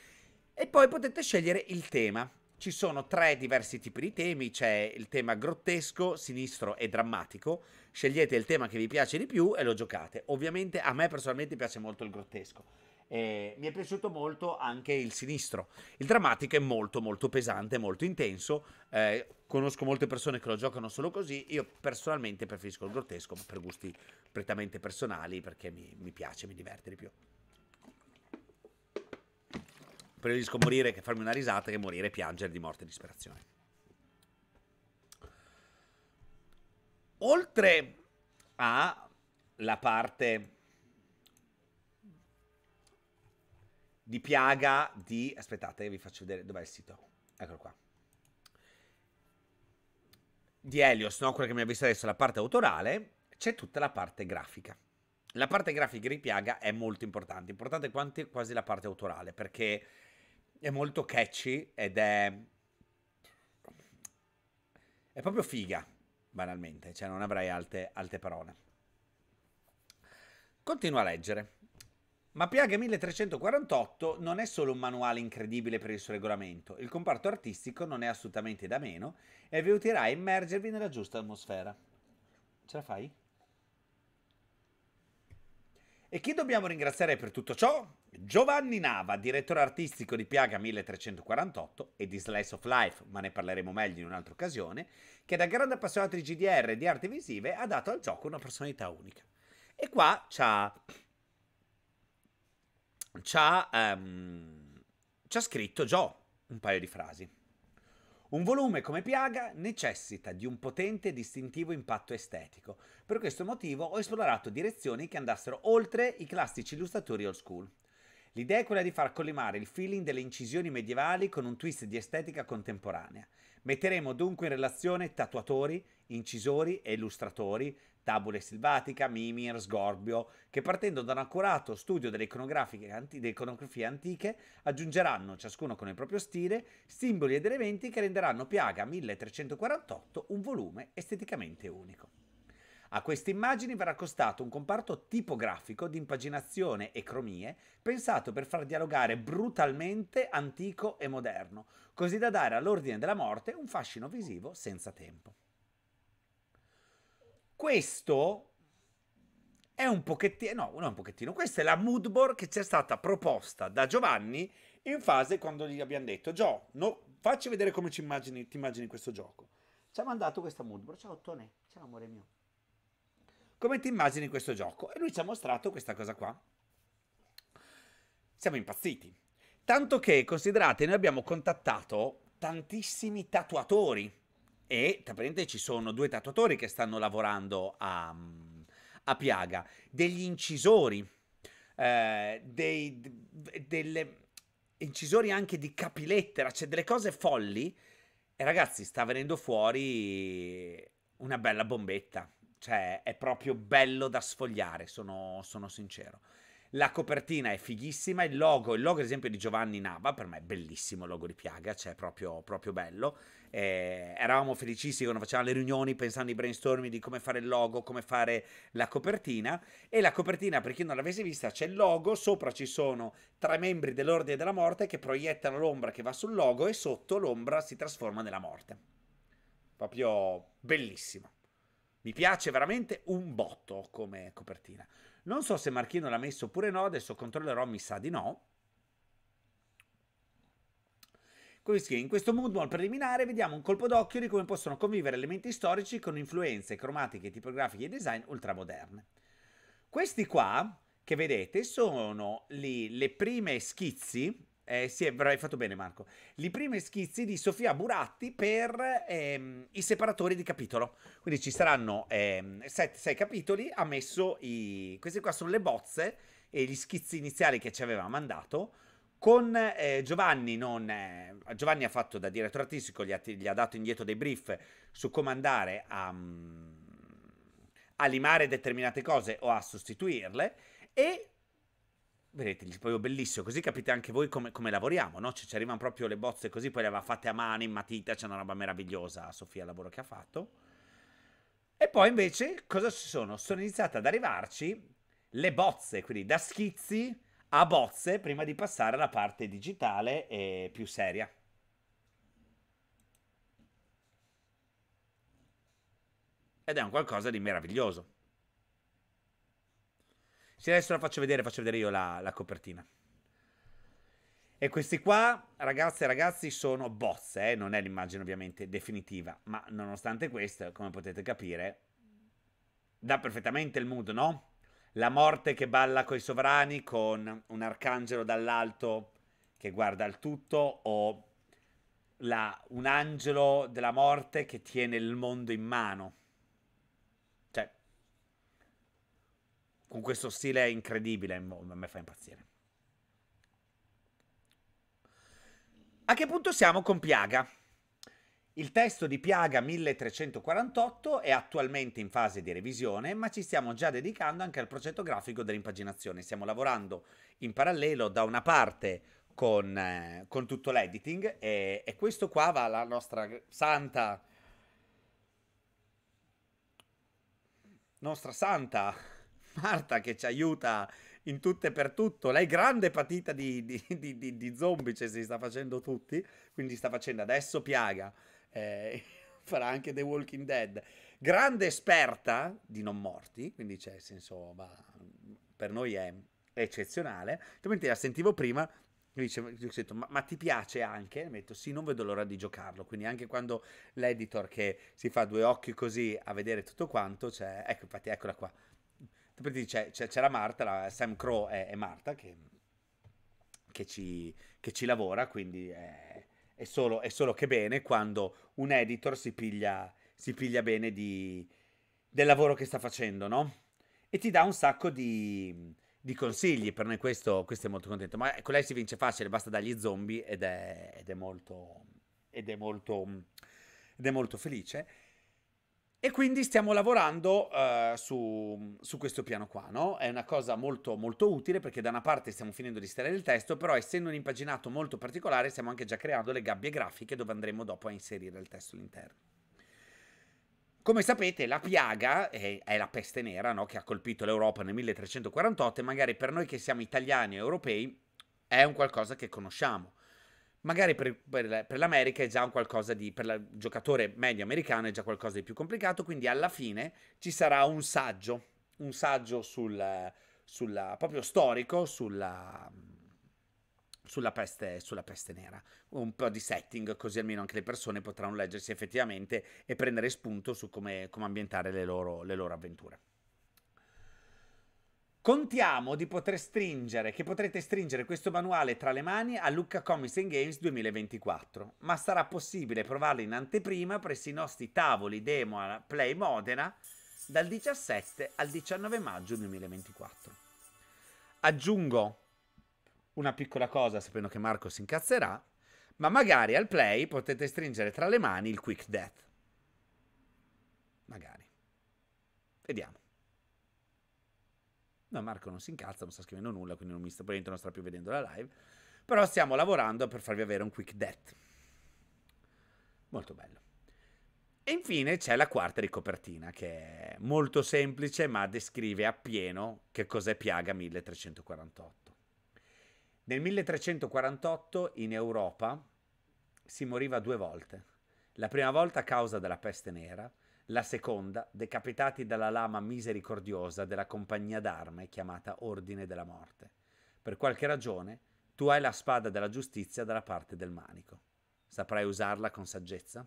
e poi potete scegliere il tema. Ci sono tre diversi tipi di temi, c'è il tema grottesco, sinistro e drammatico. Scegliete il tema che vi piace di più e lo giocate. Ovviamente a me personalmente piace molto il grottesco eh, mi è piaciuto molto anche il sinistro. Il drammatico è molto molto pesante, molto intenso. Eh, conosco molte persone che lo giocano solo così. Io personalmente preferisco il grottesco, ma per gusti prettamente personali, perché mi, mi piace, mi diverte di più. Preferisco morire che farmi una risata che morire e piangere di morte e disperazione. Oltre alla parte di piaga di... Aspettate, vi faccio vedere dov'è il sito. Eccolo qua. Di Helios, no? Quella che mi ha visto adesso, la parte autorale, c'è tutta la parte grafica. La parte grafica di piaga è molto importante, importante quanti, quasi la parte autorale, perché è molto catchy ed è... è proprio figa, banalmente, cioè non avrei alte, alte parole. Continua a leggere. Ma Piaga 1348 non è solo un manuale incredibile per il suo regolamento, il comparto artistico non è assolutamente da meno e vi aiuterà a immergervi nella giusta atmosfera. Ce la fai? E chi dobbiamo ringraziare per tutto ciò? Giovanni Nava, direttore artistico di Piaga 1348 e di Slice of Life, ma ne parleremo meglio in un'altra occasione, che da grande appassionato di GDR e di arti visive ha dato al gioco una personalità unica. E qua c'ha ci ha, um, ehm, ci ha scritto Joe un paio di frasi. Un volume come piaga necessita di un potente e distintivo impatto estetico. Per questo motivo ho esplorato direzioni che andassero oltre i classici illustratori old school. L'idea è quella di far collimare il feeling delle incisioni medievali con un twist di estetica contemporanea. Metteremo dunque in relazione tatuatori, incisori e illustratori, Tabule Silvatica, Mimir, Sgorbio, che partendo da un accurato studio delle, anti- delle iconografie antiche aggiungeranno, ciascuno con il proprio stile, simboli ed elementi che renderanno Piaga 1348 un volume esteticamente unico. A queste immagini verrà accostato un comparto tipografico di impaginazione e cromie pensato per far dialogare brutalmente antico e moderno, così da dare all'ordine della morte un fascino visivo senza tempo. Questo è un pochettino, no, non un pochettino, questa è la mood board che ci è stata proposta da Giovanni in fase quando gli abbiamo detto, Gio, no, facci vedere come ci immagini, ti immagini questo gioco. Ci ha mandato questa mood board, ciao Tone, ciao amore mio. Come ti immagini questo gioco? E lui ci ha mostrato questa cosa qua. Siamo impazziti. Tanto che, considerate, noi abbiamo contattato tantissimi tatuatori e tra parentesi ci sono due tatuatori che stanno lavorando a, a Piaga, degli incisori, eh, dei, delle incisori anche di capilettera, cioè delle cose folli. E ragazzi, sta venendo fuori una bella bombetta. Cioè, è proprio bello da sfogliare, sono, sono sincero. La copertina è fighissima, il logo, il logo ad esempio di Giovanni Nava, per me è bellissimo il logo di Piaga, cioè proprio, proprio bello. Eh, eravamo felicissimi quando facevamo le riunioni pensando ai brainstorming di come fare il logo, come fare la copertina. E la copertina, per chi non l'avesse vista, c'è il logo, sopra ci sono tre membri dell'Ordine della Morte che proiettano l'ombra che va sul logo e sotto l'ombra si trasforma nella morte. Proprio bellissimo. Mi piace veramente un botto come copertina. Non so se Marchino l'ha messo oppure no, adesso controllerò, mi sa di no. In questo moodball preliminare vediamo un colpo d'occhio di come possono convivere elementi storici con influenze cromatiche, tipografiche e design ultramoderne. Questi qua, che vedete, sono li, le prime schizzi eh, sì, però hai fatto bene Marco. I primi schizzi di Sofia Buratti per ehm, i separatori di capitolo. Quindi ci saranno ehm, sette, sei capitoli, ha messo i... Queste qua sono le bozze e gli schizzi iniziali che ci aveva mandato. Con eh, Giovanni, non, eh, Giovanni ha fatto da direttore artistico, gli ha, gli ha, dato indietro dei brief su come andare a, mm, a limare determinate cose o a sostituirle e Vedete, il proprio bellissimo, così capite anche voi come, come lavoriamo, no? Cioè, ci arrivano proprio le bozze così, poi le aveva fatte a mano, in matita, c'è una roba meravigliosa, Sofia, il lavoro che ha fatto. E poi invece, cosa ci sono? Sono iniziate ad arrivarci le bozze, quindi da schizzi a bozze, prima di passare alla parte digitale e più seria. Ed è un qualcosa di meraviglioso. Se adesso la faccio vedere, faccio vedere io la, la copertina. E questi qua, ragazze e ragazzi, sono bozze, eh? non è l'immagine ovviamente definitiva, ma nonostante questo, come potete capire, dà perfettamente il mood, no? La morte che balla coi sovrani con un arcangelo dall'alto che guarda il tutto o la, un angelo della morte che tiene il mondo in mano. con questo stile incredibile, a me fa impazzire. A che punto siamo con Piaga? Il testo di Piaga 1348 è attualmente in fase di revisione, ma ci stiamo già dedicando anche al progetto grafico dell'impaginazione. Stiamo lavorando in parallelo da una parte con, eh, con tutto l'editing e, e, questo qua va alla nostra santa... Nostra santa Marta che ci aiuta in tutto e per tutto. Lei grande patita di, di, di, di zombie, cioè si sta facendo tutti, quindi sta facendo adesso piaga. Eh, farà anche The Walking Dead. Grande esperta di non morti, quindi c'è senso, ma per noi è eccezionale. Altrimenti la sentivo prima, mi ma, ma, ti piace anche? E metto, sì, non vedo l'ora di giocarlo. Quindi anche quando l'editor che si fa due occhi così a vedere tutto quanto, cioè, ecco, infatti, eccola qua c'è, c'è, Marta, la Sam Crow è, è Marta che, che, ci, che, ci, lavora, quindi è, è, solo, è, solo, che bene quando un editor si piglia, si piglia bene di, del lavoro che sta facendo, no? E ti dà un sacco di, di consigli, per noi questo, questo, è molto contento, ma con lei si vince facile, basta dagli zombie ed è, ed molto... Ed molto, ed molto felice e quindi stiamo lavorando uh, su, su, questo piano qua, no? È una cosa molto, molto utile perché da una parte stiamo finendo di stare il testo, però essendo un impaginato molto particolare stiamo anche già creando le gabbie grafiche dove andremo dopo a inserire il testo all'interno. Come sapete la piaga è, è la peste nera no? che ha colpito l'Europa nel 1348 e magari per noi che siamo italiani e europei è un qualcosa che conosciamo. Magari per, per, per l'America è già un qualcosa di, per il giocatore medio americano è già qualcosa di più complicato, quindi alla fine ci sarà un saggio, un saggio sul, sulla, proprio storico sulla, sulla peste, sulla peste, nera. Un po' di setting, così almeno anche le persone potranno leggersi effettivamente e prendere spunto su come, come ambientare le loro, le loro avventure. Contiamo di poter stringere, che potrete stringere questo manuale tra le mani a Lucca Comics Games 2024, ma sarà possibile provarlo in anteprima presso i nostri tavoli demo a Play Modena dal 17 al 19 maggio 2024. Aggiungo una piccola cosa, sapendo che Marco si incazzerà, ma magari al play potete stringere tra le mani il Quick Death. Magari. Vediamo. Ma Marco non si incazza, non sta scrivendo nulla, quindi non mi sta, probabilmente non sta più vedendo la live. Però stiamo lavorando per farvi avere un quick death. Molto bello. E infine c'è la quarta ricopertina, che è molto semplice, ma descrive appieno che cos'è Piaga 1348. Nel 1348 in Europa si moriva due volte. La prima volta a causa della peste nera, la seconda decapitati dalla lama misericordiosa della compagnia d'arme chiamata Ordine della Morte. Per qualche ragione, tu hai la spada della giustizia dalla parte del manico. Saprai usarla con saggezza?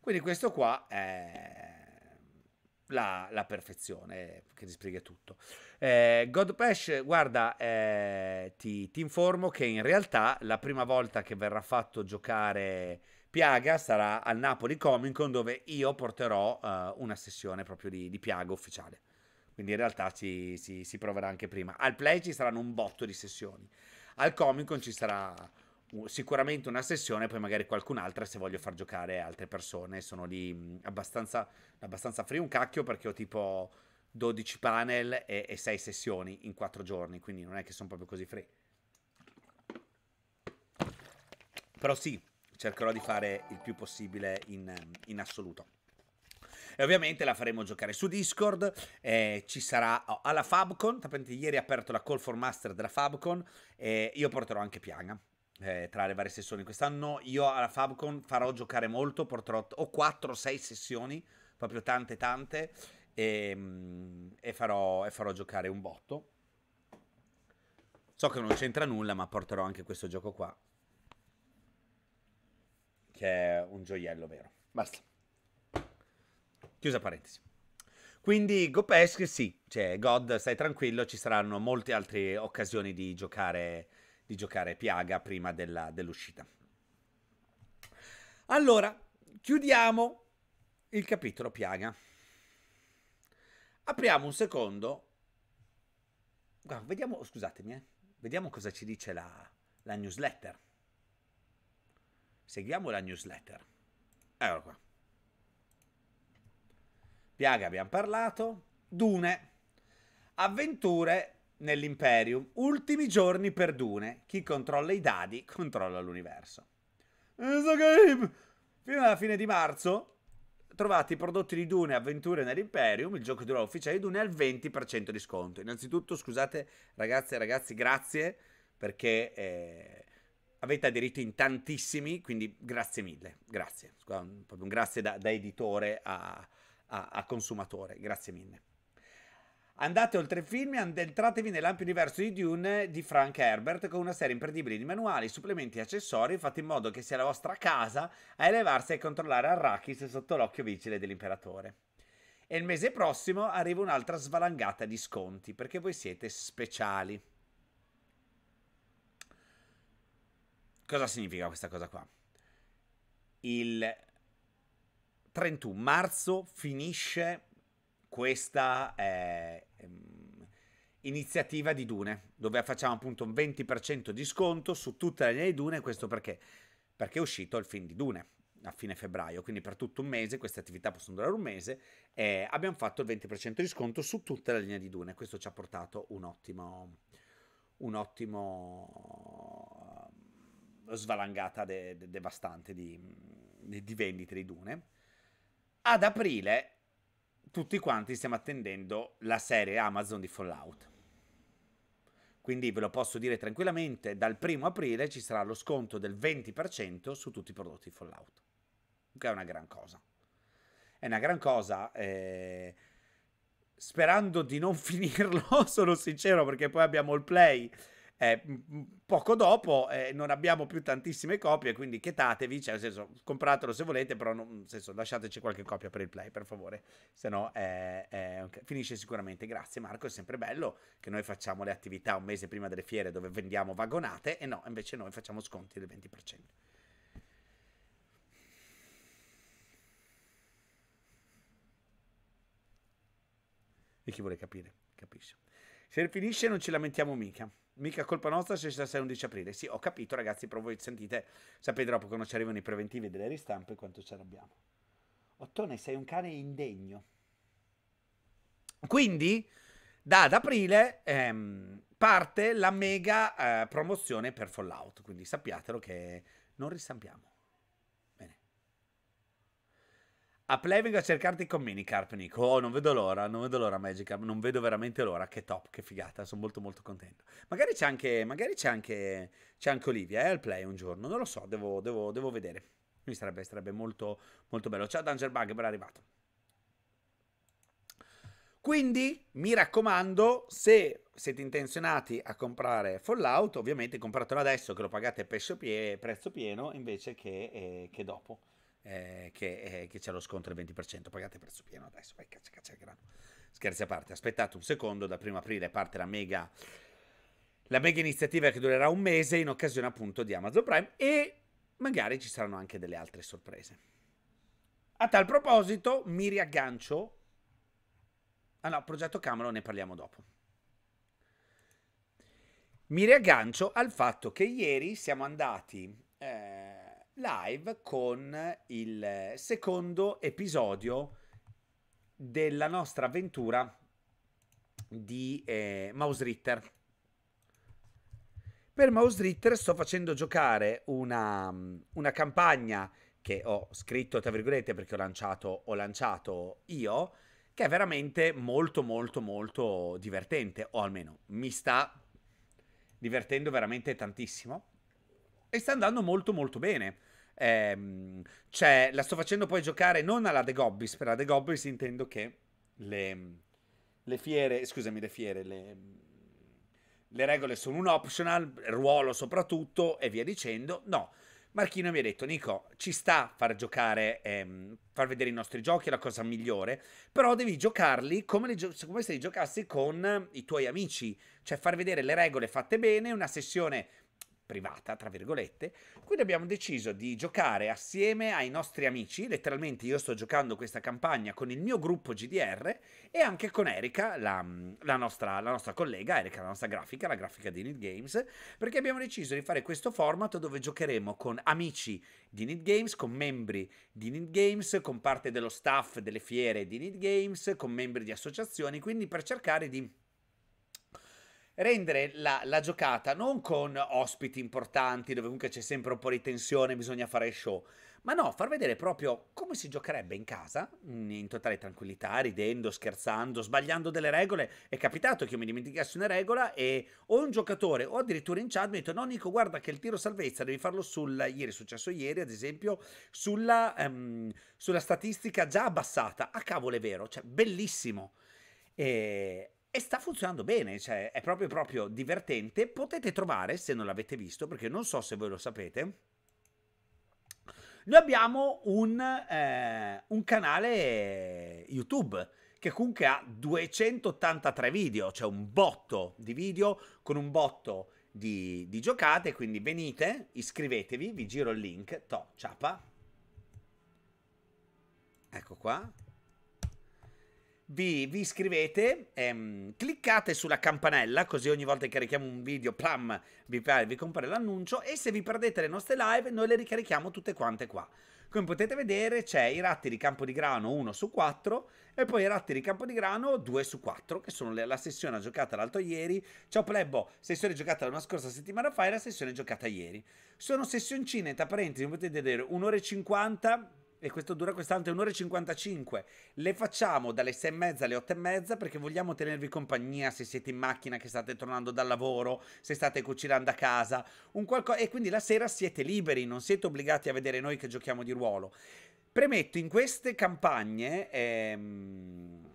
Quindi questo qua è la, la perfezione che ti spiega tutto. Eh, Godpesh, guarda, eh, ti, ti informo che in realtà la prima volta che verrà fatto giocare Piaga sarà al Napoli Comic Con dove io porterò uh, una sessione proprio di, di, Piaga ufficiale. Quindi in realtà ci, si, si proverà anche prima. Al Play ci saranno un botto di sessioni. Al Comic Con ci sarà sicuramente una sessione, poi magari qualcun'altra se voglio far giocare altre persone. Sono lì mm, abbastanza, abbastanza free un cacchio perché ho tipo 12 panel e, e 6 sessioni in 4 giorni, quindi non è che sono proprio così free. Però sì, cercherò di fare il più possibile in, ehm, in assoluto. E ovviamente la faremo giocare su Discord, eh, ci sarà oh, alla Fabcon, sapete ieri ha aperto la Call for Master della Fabcon, eh, io porterò anche Piaga. Eh, tra le varie sessioni quest'anno io alla Fabcon farò giocare molto porterò o 4 o 6 sessioni proprio tante tante e, ehm, e, farò, e farò giocare un botto so che non c'entra nulla ma porterò anche questo gioco qua che è un gioiello vero. Basta. Chiusa parentesi. Quindi Gopesk sì, cioè God stai tranquillo, ci saranno molte altre occasioni di giocare, di giocare Piaga prima della, dell'uscita. Allora, chiudiamo il capitolo Piaga. Apriamo un secondo. Guarda, vediamo, scusatemi, eh. vediamo cosa ci dice la, la newsletter. Seguiamo la newsletter. Eccola qua. Piaga abbiamo parlato. Dune. Avventure nell'Imperium. Ultimi giorni per Dune. Chi controlla i dadi controlla l'universo. Fino alla fine di marzo trovate i prodotti di Dune Avventure nell'Imperium, il gioco di ruolo ufficiale di Dune al 20% di sconto. Innanzitutto scusate ragazze e ragazzi, grazie perché eh, avete aderito in tantissimi, quindi grazie mille, grazie, proprio un grazie da, da editore a, a, a, consumatore, grazie mille. Andate oltre il film e entratevi nell'ampio universo di Dune di Frank Herbert con una serie imperdibile di manuali, supplementi e accessori fatti in modo che sia la vostra casa a elevarsi e controllare Arrakis sotto l'occhio vigile dell'imperatore. E il mese prossimo arriva un'altra svalangata di sconti perché voi siete speciali. Cosa significa questa cosa qua? Il 31 marzo finisce questa eh, ehm, iniziativa di Dune, dove facciamo appunto un 20% di sconto su tutte le linee di Dune, questo perché? Perché è uscito il film di Dune a fine febbraio, quindi per tutto un mese, queste attività possono durare un mese, eh, abbiamo fatto il 20% di sconto su tutta la linea di Dune, questo ci ha portato un ottimo, un ottimo svalangata de- de- devastante mm, di, di vendite di Dune. Ad aprile tutti quanti stiamo attendendo la serie Amazon di Fallout. Quindi ve lo posso dire tranquillamente, dal primo aprile ci sarà lo sconto del 20% su tutti i prodotti Fallout. Che è una gran cosa. È una gran cosa. Eh... Sperando di non finirlo, sono sincero, perché poi abbiamo il play eh, poco dopo eh, non abbiamo più tantissime copie, quindi chetatevi, cioè nel senso compratelo se volete, però non, nel senso lasciateci qualche copia per il play per favore, se no eh, okay. finisce sicuramente. Grazie Marco, è sempre bello che noi facciamo le attività un mese prima delle fiere dove vendiamo vagonate e no, invece noi facciamo sconti del 20%. E chi vuole capire, capisce. Se finisce non ci lamentiamo mica mica colpa nostra se ci sarà 11 aprile. Sì, ho capito, ragazzi, però voi sentite, sapete dopo che non ci arrivano i preventivi delle ristampe quanto ce l'abbiamo. Ottone, sei un cane indegno. Quindi, da ad aprile ehm, parte la mega eh, promozione per Fallout, quindi sappiatelo che non ristampiamo. A play vengo a cercarti con Minicarp, Nico. Oh, non vedo l'ora, non vedo l'ora, Magicarp. Non vedo veramente l'ora. Che top, che figata. Sono molto, molto contento. Magari c'è anche, magari c'è anche, c'è anche Olivia, eh, al play un giorno. Non lo so, devo, devo, devo vedere. Mi sarebbe, sarebbe molto, molto bello. Ciao, Danger Bug, ben arrivato. Quindi, mi raccomando, se siete intenzionati a comprare Fallout, ovviamente compratelo adesso, che lo pagate a prezzo pieno, invece che, eh, che dopo eh, che, eh, che, c'è lo sconto del 20%. Pagate il prezzo pieno adesso, vai, caccia, caccia il grano. Scherzi a parte, aspettate un secondo, da 1 aprile parte la mega, la mega iniziativa che durerà un mese in occasione appunto di Amazon Prime e magari ci saranno anche delle altre sorprese. A tal proposito mi riaggancio... Ah no, progetto Camelo ne parliamo dopo. Mi riaggancio al fatto che ieri siamo andati... Eh, live con il secondo episodio della nostra avventura di eh, Mouse Ritter. Per Mouse Ritter sto facendo giocare una, una campagna che ho scritto, tra virgolette, perché ho lanciato, ho lanciato io, che è veramente molto, molto, molto divertente, o almeno mi sta divertendo veramente tantissimo. E sta andando molto, molto bene Ehm, cioè, la sto facendo poi giocare non alla The Gobbis, per la The Gobbis intendo che le, le fiere, scusami, le fiere, le, le regole sono un optional, ruolo soprattutto e via dicendo. No, Marchino mi ha detto, Nico, ci sta far giocare, ehm, far vedere i nostri giochi, è la cosa migliore, però devi giocarli come, gio- come se li giocassi con i tuoi amici, cioè far vedere le regole fatte bene, una sessione privata, tra virgolette, quindi abbiamo deciso di giocare assieme ai nostri amici, letteralmente io sto giocando questa campagna con il mio gruppo GDR e anche con Erika, la, la, nostra, la nostra, collega, Erika, la nostra grafica, la grafica di Need Games, perché abbiamo deciso di fare questo format dove giocheremo con amici di Need Games, con membri di Need Games, con parte dello staff delle fiere di Need Games, con membri di associazioni, quindi per cercare di rendere la, la, giocata non con ospiti importanti, dove comunque c'è sempre un po' di tensione, bisogna fare show, ma no, far vedere proprio come si giocherebbe in casa, in totale tranquillità, ridendo, scherzando, sbagliando delle regole. È capitato che io mi dimenticassi una regola e o un giocatore o addirittura in chat mi ha detto no Nico guarda che il tiro salvezza devi farlo sul, ieri è successo ieri ad esempio, sulla, um, sulla statistica già abbassata. A cavolo è vero, cioè bellissimo. E e sta funzionando bene, cioè è proprio, proprio divertente. Potete trovare, se non l'avete visto, perché non so se voi lo sapete, noi abbiamo un, eh, un canale YouTube che comunque ha 283 video, cioè un botto di video con un botto di, di giocate, quindi venite, iscrivetevi, vi giro il link, to, ciapa, ecco qua, vi, vi iscrivete, ehm, cliccate sulla campanella, così ogni volta che carichiamo un video, plam, vi, vi compare l'annuncio e se vi perdete le nostre live, noi le ricarichiamo tutte quante qua. Come potete vedere c'è i ratti di campo di grano 1 su 4 e poi i ratti di campo di grano 2 su 4 che sono le, la sessione giocata l'altro ieri. Ciao Plebbo, sessione giocata la scorsa settimana fa e la sessione giocata ieri. Sono sessioncine, tra parentesi, come potete vedere, 1 ora e 50 e questo dura quest'anno un'ora e 55. Le facciamo dalle 6 e mezza alle 8 e mezza perché vogliamo tenervi compagnia se siete in macchina, che state tornando dal lavoro, se state cucinando a casa, un qualco- e quindi la sera siete liberi, non siete obbligati a vedere noi che giochiamo di ruolo. Premetto, in queste campagne ehm,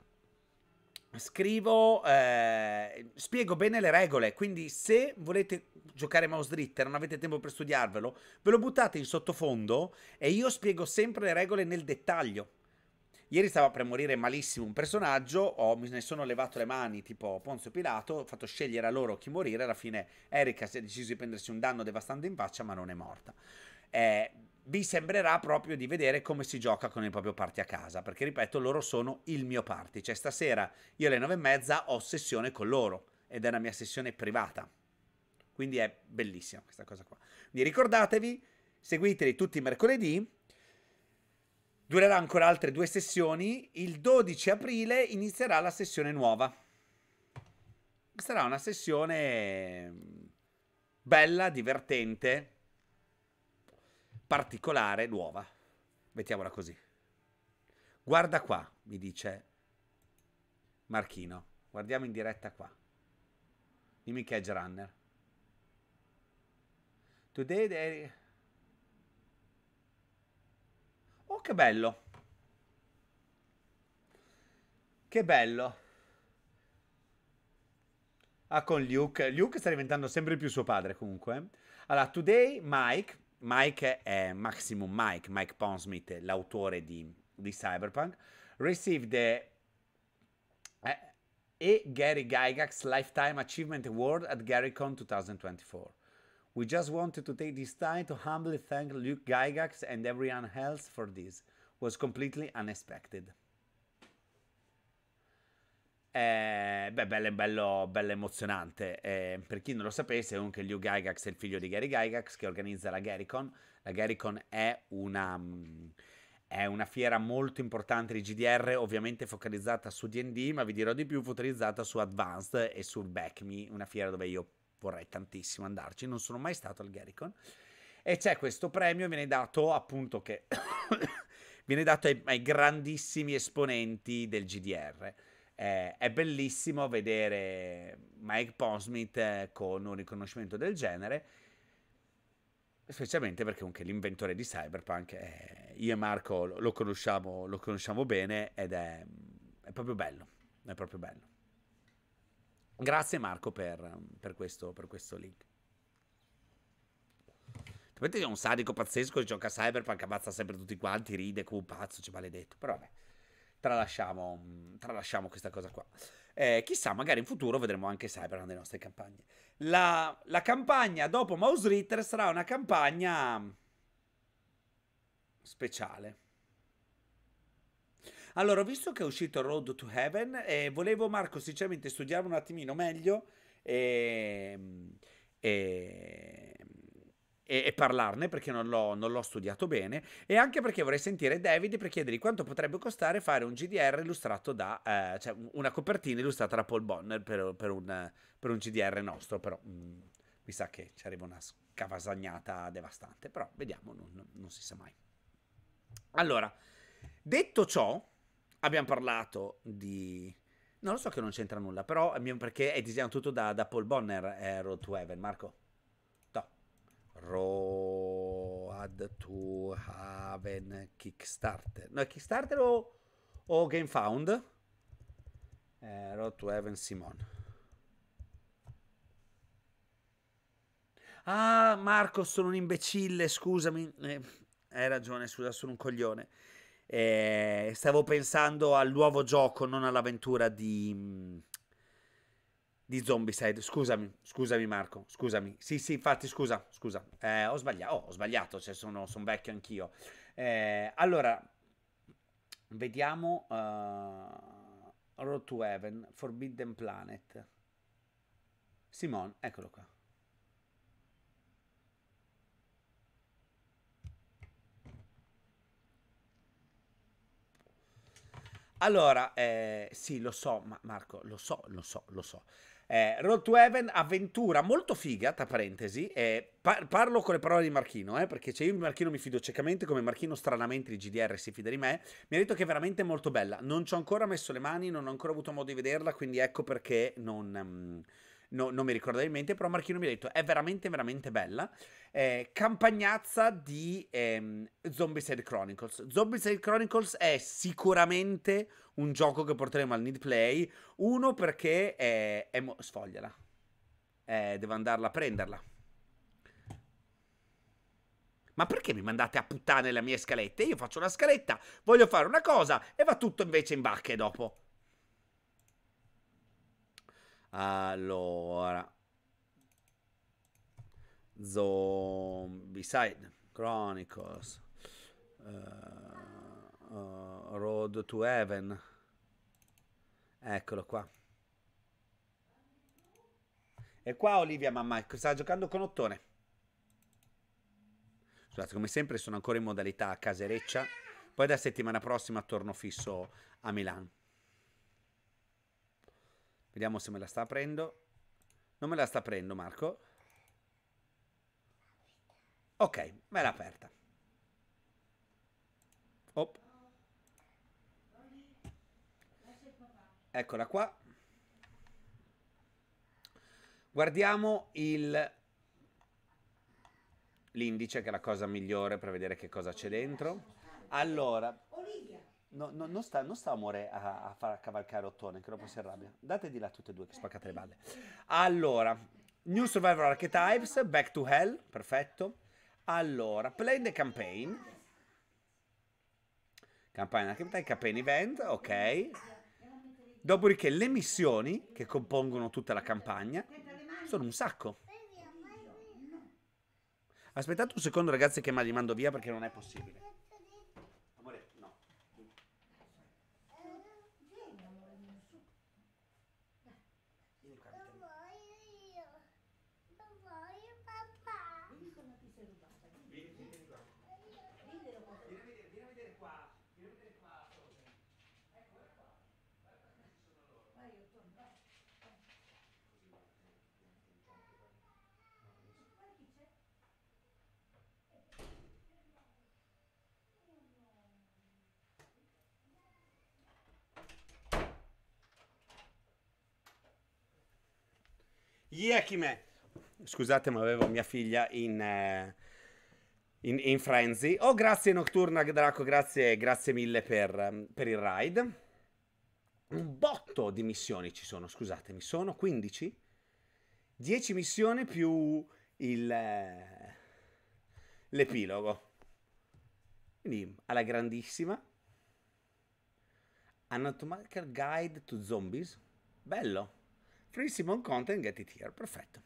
scrivo, eh, spiego bene le regole, quindi se volete giocare mouse dritta, non avete tempo per studiarvelo, ve lo buttate in sottofondo e io spiego sempre le regole nel dettaglio. Ieri stava per morire malissimo un personaggio, ho, me ne sono levato le mani tipo Ponzio Pilato, ho fatto scegliere a loro chi morire, alla fine Erika si è deciso di prendersi un danno devastante in faccia ma non è morta. Eh, vi sembrerà proprio di vedere come si gioca con il proprio party a casa, perché ripeto, loro sono il mio party, cioè stasera io alle nove e mezza ho sessione con loro ed è una mia sessione privata. Quindi è bellissima questa cosa qua. Quindi ricordatevi, seguiteli tutti i mercoledì. Durerà ancora altre due sessioni. Il 12 aprile inizierà la sessione nuova. Sarà una sessione mm, bella, divertente, particolare, nuova. Mettiamola così. Guarda qua, mi dice Marchino. Guardiamo in diretta qua. Dimmi che è Gerunner. Today they... Oh, che bello. Che bello. Ah, con Luke. Luke sta diventando sempre più suo padre, comunque. Allora, today Mike, Mike è Maximum Mike, Mike Ponsmith, l'autore di, di Cyberpunk, received the eh, E. Gary Gygax Lifetime Achievement Award at GaryCon 2024. We just wanted to take this time to humbly thank Luke Gygax and everyone else for this. Was completely unexpected. Eh, beh, bello, bello, bello emozionante. Eh, per chi non lo sapesse, comunque Liu Gygax è il figlio di Gary Gygax che organizza la Garicon. La Garicon è una, è una fiera molto importante di GDR, ovviamente focalizzata su DD, ma vi dirò di più, focalizzata su Advanced e su Backme, una fiera dove io vorrei tantissimo andarci, non sono mai stato al Garicon. E c'è questo premio, viene dato appunto che viene dato ai, ai, grandissimi esponenti del GDR. Eh, è bellissimo vedere Mike Posmith eh, con un riconoscimento del genere, specialmente perché anche l'inventore di Cyberpunk, eh, io e Marco lo conosciamo, lo conosciamo bene ed è, è proprio bello, è proprio bello. Grazie Marco per, per, questo, per questo link. Capite che è un sadico pazzesco che gioca a Cyberpunk, ammazza sempre tutti quanti, ride come un pazzo, ci maledetto. Però vabbè, tralasciamo, tralasciamo questa cosa qua. Eh, chissà, magari in futuro vedremo anche Cyberpunk nelle nostre campagne. La, la campagna dopo Mouse Ritter sarà una campagna speciale. Allora, ho visto che è uscito Road to Heaven e volevo, Marco, sinceramente studiare un attimino meglio e, ehm, e, ehm, e, e parlarne perché non l'ho, non l'ho, studiato bene e anche perché vorrei sentire David per chiedergli quanto potrebbe costare fare un GDR illustrato da, eh, cioè una copertina illustrata da Paul Bonner per, per, un, per un, GDR nostro, però mh, mm, mi sa che ci arriva una cavasagnata devastante, però vediamo, non, non si sa mai. Allora, detto ciò, abbiamo parlato di... Non lo so che non c'entra nulla, però perché è disegnato tutto da, da Paul Bonner, eh, Road to Heaven, Marco. No. Road to Heaven Kickstarter. No, è Kickstarter o, o Found? Eh, Road to Heaven Simon. Ah, Marco, sono un imbecille, scusami. Eh, hai ragione, scusa, sono un coglione. Eh, stavo pensando al nuovo gioco, non all'avventura di, mm, di Zombicide. Scusami, scusami Marco, scusami. Sì, sì, infatti, scusa, scusa. Eh, ho sbagliato, oh, ho sbagliato, cioè sono, sono vecchio anch'io. Eh, allora, vediamo uh, Road to Heaven, Forbidden Planet. Simone, eccolo qua. Allora, eh, sì, lo so, ma Marco, lo so, lo so, lo so. Eh, Road to Heaven, avventura molto figa, tra parentesi. Eh, par parlo con le parole di Marchino, eh, perché cioè io Marchino mi fido ciecamente, come Marchino stranamente di GDR si fida di me. Mi ha detto che è veramente molto bella. Non ci ho ancora messo le mani, non ho ancora avuto modo di vederla, quindi ecco perché non... Um, no, non mi ricordo in mente, però Marchino mi ha detto è veramente veramente bella, eh, campagnazza di ehm, Zombicide Chronicles. Zombieside Chronicles è sicuramente un gioco che porteremo al Need Play, uno perché è... è mo- sfogliala, eh, devo andarla a prenderla. Ma perché mi mandate a puttane le mie scalette? Io faccio una scaletta, voglio fare una cosa e va tutto invece in bacche dopo. Allora, Zombicide Chronicles, uh, uh, Road to Heaven, eccolo qua. E qua Olivia mamma sta giocando con Ottone. Scusate, come sempre sono ancora in modalità casereccia. Poi da settimana prossima torno fisso a Milano. Vediamo se me la sta aprendo. Non me la sta aprendo, Marco. Ok, me l'ha aperta. Op. Eccola qua. Guardiamo l'indice che è la cosa migliore per vedere che cosa c'è dentro. Allora, No, no, non, sta, non, sta, amore a, a far cavalcare Ottone, che dopo si arrabbia. Date di là tutte e due che spaccate le balle. Allora, New Survivor Archetypes, Back to Hell, perfetto. Allora, Play the Campaign. Campagna Archetype, Campaign Event, ok. Dopodiché le missioni, che compongono tutta la campagna, sono un sacco. Aspettate un secondo ragazzi che me li mando via perché non è possibile. Yachime. Scusate, ma avevo mia figlia in, eh, in, in frenzy. Oh, grazie Nocturna Draco, grazie, grazie mille per, per il ride. Un botto di missioni ci sono, scusatemi, sono 15? 10 missioni più il, eh, l'epilogo. Quindi, alla grandissima. An Anatomical Guide to Zombies. Bello. Free on content, get it here. Perfetto.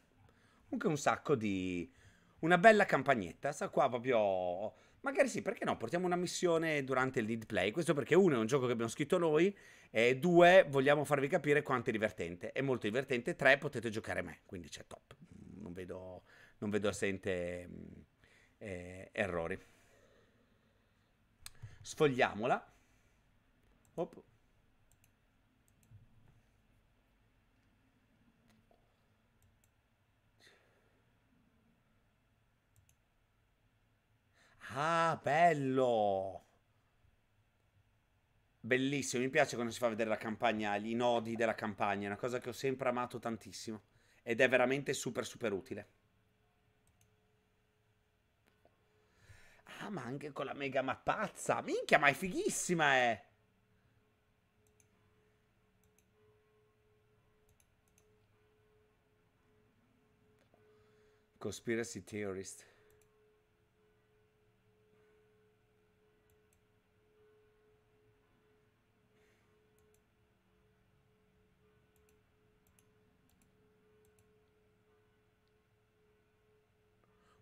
Comunque un sacco di... Una bella campagnetta. Sta qua proprio... Magari sì, perché no? Portiamo una missione durante il lead play. Questo perché uno è un gioco che abbiamo scritto noi e due vogliamo farvi capire quanto è divertente. È molto divertente. Tre potete giocare me, quindi c'è top. Non vedo, non vedo assente mm, eh, errori. Sfogliamola. Op. Ah, bello! Bellissimo, mi piace quando si fa vedere la campagna, i nodi della campagna, è una cosa che ho sempre amato tantissimo. Ed è veramente super super utile. Ah, ma anche con la mega mappazza! Minchia, ma è fighissima, eh! Conspiracy Theorist.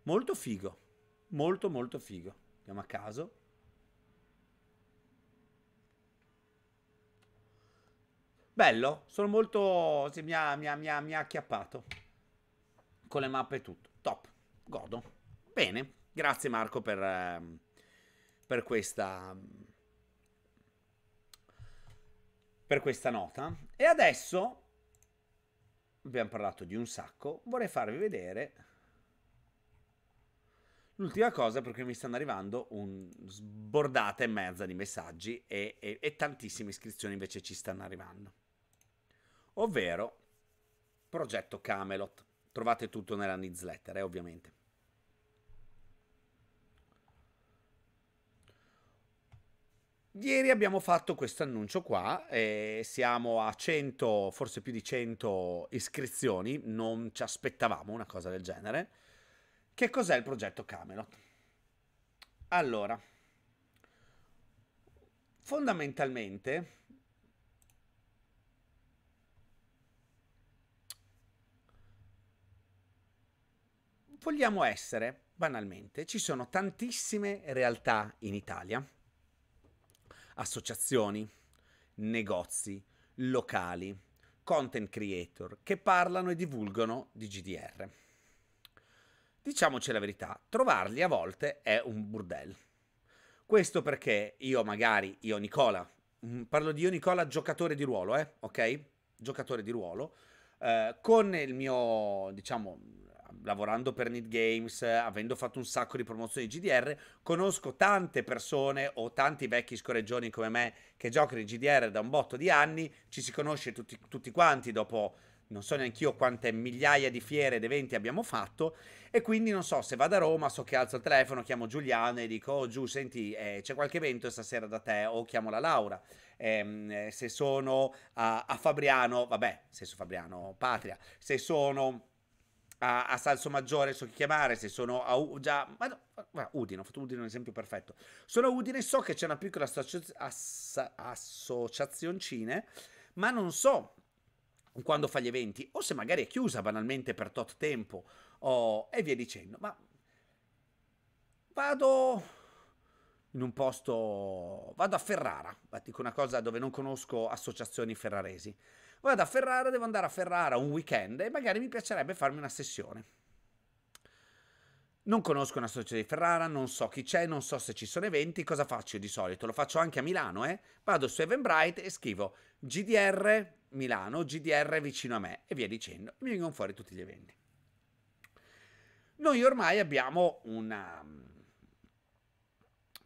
Molto figo. Molto molto figo. Andiamo a caso. Bello, sono molto... Sì, mi, ha, mi, ha, mi, ha, mi ha acchiappato. Con le mappe e tutto. Top, godo. Bene, grazie Marco per, ehm, per questa... Per questa nota. E adesso abbiamo parlato di un sacco, vorrei farvi vedere L'ultima cosa perché mi stanno arrivando un sbordata e mezza di messaggi e, e, e tantissime iscrizioni invece ci stanno arrivando. Ovvero progetto Camelot. Trovate tutto nella newsletter, eh, ovviamente. Ieri abbiamo fatto questo annuncio qua, eh, siamo a 100, forse più di 100 iscrizioni, non ci aspettavamo una cosa del genere. Che cos'è il progetto Camelot? Allora, fondamentalmente vogliamo essere, banalmente, ci sono tantissime realtà in Italia, associazioni, negozi, locali, content creator che parlano e divulgano di GDR Diciamoci la verità, trovarli a volte è un burdello. Questo perché io magari, io Nicola, mm, parlo di io Nicola giocatore di ruolo, eh, ok? Giocatore di ruolo, eh, con il mio, diciamo, lavorando per Need Games, avendo fatto un sacco di promozioni di GDR, conosco tante persone o tanti vecchi scoreggioni come me che giocano in GDR da un botto di anni, ci si conosce tutti, tutti quanti dopo non so neanche io quante migliaia di fiere ed eventi abbiamo fatto e quindi non so se vado a Roma so che alzo il telefono chiamo Giuliano e dico oh giù senti eh, c'è qualche evento stasera da te o chiamo la Laura ehm, eh, se sono a, a, Fabriano vabbè se sono Fabriano Patria se sono a, a Salso Maggiore so chi chiamare se sono a già ma no, Udine ho fatto Udine un esempio perfetto sono a Udine so che c'è una piccola asso- associazioncine ma non so quando fa gli eventi, o se magari è chiusa banalmente per tot tempo, o... e via dicendo. Ma vado in un posto, vado a Ferrara, dico una cosa dove non conosco associazioni ferraresi. Vado a Ferrara, devo andare a Ferrara un weekend e magari mi piacerebbe farmi una sessione. Non conosco una società di Ferrara, non so chi c'è, non so se ci sono eventi, cosa faccio di solito? Lo faccio anche a Milano, eh? Vado su Eventbrite e scrivo GDR Milano, GDR vicino a me e via dicendo. Mi vengono fuori tutti gli eventi. Noi ormai abbiamo una, um,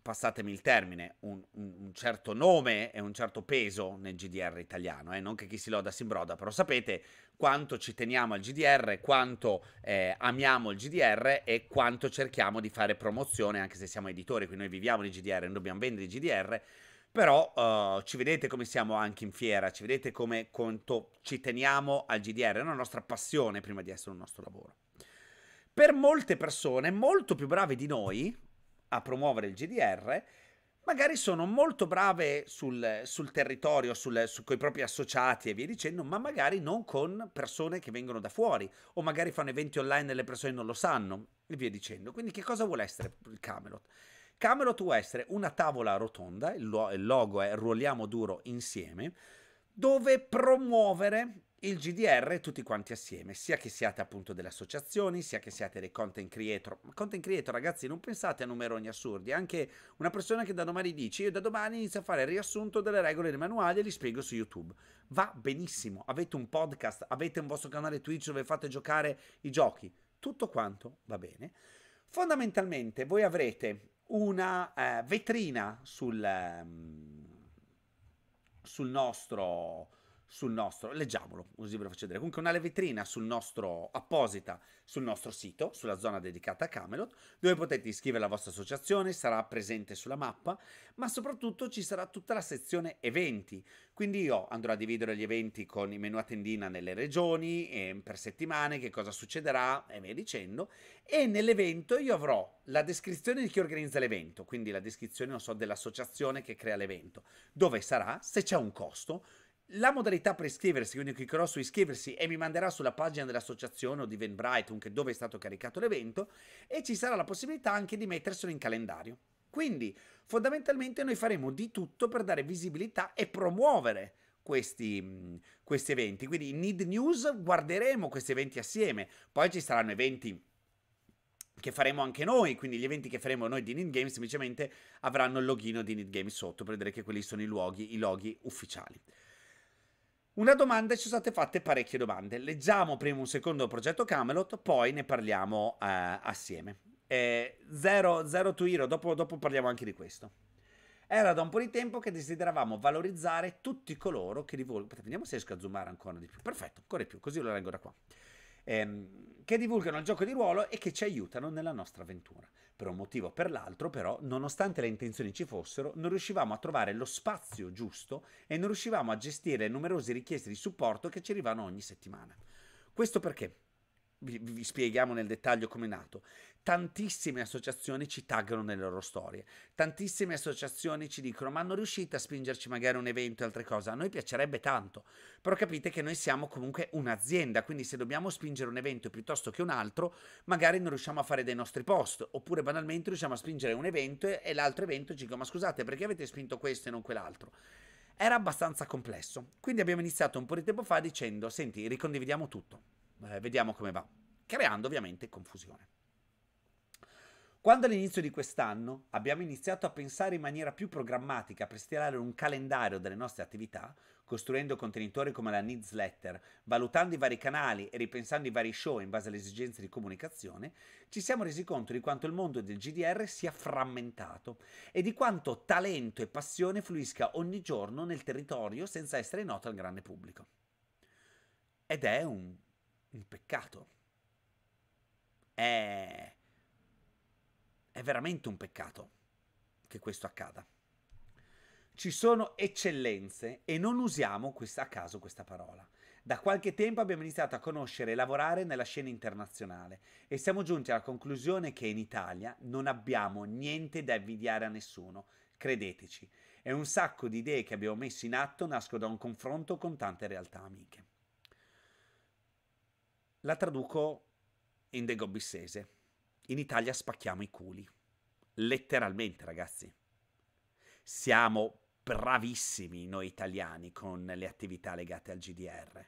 passatemi il termine, un, un, un, certo nome e un certo peso nel GDR italiano. Eh? Non che chi si loda si broda, però sapete quanto ci teniamo al GDR, quanto eh, amiamo il GDR e quanto cerchiamo di fare promozione, anche se siamo editori, quindi noi viviamo di GDR, non dobbiamo vendere di GDR, però uh, ci vedete come siamo anche in fiera, ci vedete come quanto ci teniamo al GDR, è una nostra passione prima di essere un nostro lavoro. Per molte persone molto più brave di noi a promuovere il GDR, magari sono molto brave sul, sul territorio, sul, su, con i propri associati e via dicendo, ma magari non con persone che vengono da fuori, o magari fanno eventi online e le persone non lo sanno, e via dicendo. Quindi che cosa vuole essere il Camelot? Camelot può essere una tavola rotonda, il, lo- il logo è Ruoliamo duro insieme, dove promuovere il GDR tutti quanti assieme, sia che siate appunto delle associazioni, sia che siate dei content creator. Ma content creator, ragazzi, non pensate a numeroni assurdi. Anche una persona che da domani dice: Io da domani inizio a fare il riassunto delle regole dei manuali e li spiego su YouTube. Va benissimo. Avete un podcast, avete un vostro canale Twitch dove fate giocare i giochi. Tutto quanto va bene. Fondamentalmente, voi avrete una eh, vetrina sul, ehm, sul nostro sul nostro, leggiamolo, così ve lo faccio vedere. Comunque una vetrina sul nostro, apposita sul nostro sito, sulla zona dedicata a Camelot, dove potete iscrivere la vostra associazione, sarà presente sulla mappa, ma soprattutto ci sarà tutta la sezione eventi. Quindi io andrò a dividere gli eventi con i menu a tendina nelle regioni, eh, per settimane, che cosa succederà e via dicendo. E nell'evento io avrò la descrizione di chi organizza l'evento, quindi la descrizione, non so, dell'associazione che crea l'evento, dove sarà, se c'è un costo, la modalità per iscriversi, quindi cliccherò su iscriversi e mi manderà sulla pagina dell'associazione o di Van Brighton dove è stato caricato l'evento e ci sarà la possibilità anche di metterselo in calendario. Quindi fondamentalmente noi faremo di tutto per dare visibilità e promuovere questi, questi eventi. Quindi in Need News guarderemo questi eventi assieme, poi ci saranno eventi che faremo anche noi, quindi gli eventi che faremo noi di Need Game semplicemente avranno il login di Need Game sotto per vedere che quelli sono i luoghi, i loghi ufficiali. Una domanda, ci sono state fatte parecchie domande. Leggiamo prima un secondo progetto Camelot, poi ne parliamo eh, assieme. Eh, zero, zero to Hero, dopo, dopo parliamo anche di questo. Era da un po' di tempo che desideravamo valorizzare tutti coloro che divulgano. Vediamo se riesco a zoomare ancora di più. Perfetto, ancora di più, così lo leggo da qua. Ehm, che divulgano il gioco di ruolo e che ci aiutano nella nostra avventura. Per un motivo o per l'altro, però, nonostante le intenzioni ci fossero, non riuscivamo a trovare lo spazio giusto e non riuscivamo a gestire le numerose richieste di supporto che ci arrivano ogni settimana. Questo perché vi, vi spieghiamo nel dettaglio come è nato tantissime associazioni ci taggano nelle loro storie, tantissime associazioni ci dicono ma non riuscite a spingerci magari un evento e altre cose, a noi piacerebbe tanto, però capite che noi siamo comunque un'azienda, quindi se dobbiamo spingere un evento piuttosto che un altro, magari non riusciamo a fare dei nostri post, oppure banalmente riusciamo a spingere un evento e l'altro evento ci dico ma scusate perché avete spinto questo e non quell'altro? Era abbastanza complesso, quindi abbiamo iniziato un po' di tempo fa dicendo senti ricondividiamo tutto, eh, vediamo come va, creando ovviamente confusione. Quando all'inizio di quest'anno abbiamo iniziato a pensare in maniera più programmatica per stilare un calendario delle nostre attività, costruendo contenitori come la newsletter, valutando i vari canali e ripensando i vari show in base alle esigenze di comunicazione, ci siamo resi conto di quanto il mondo del GDR sia frammentato e di quanto talento e passione fluisca ogni giorno nel territorio senza essere noto al grande pubblico. Ed è un, un peccato. È è veramente un peccato che questo accada. Ci sono eccellenze e non usiamo questa, a caso questa parola. Da qualche tempo abbiamo iniziato a conoscere e lavorare nella scena internazionale e siamo giunti alla conclusione che in Italia non abbiamo niente da invidiare a nessuno, credeteci. E un sacco di idee che abbiamo messo in atto nascono da un confronto con tante realtà amiche. La traduco in degobissese. In Italia spacchiamo i culi. Letteralmente, ragazzi. Siamo bravissimi noi italiani con le attività legate al GDR.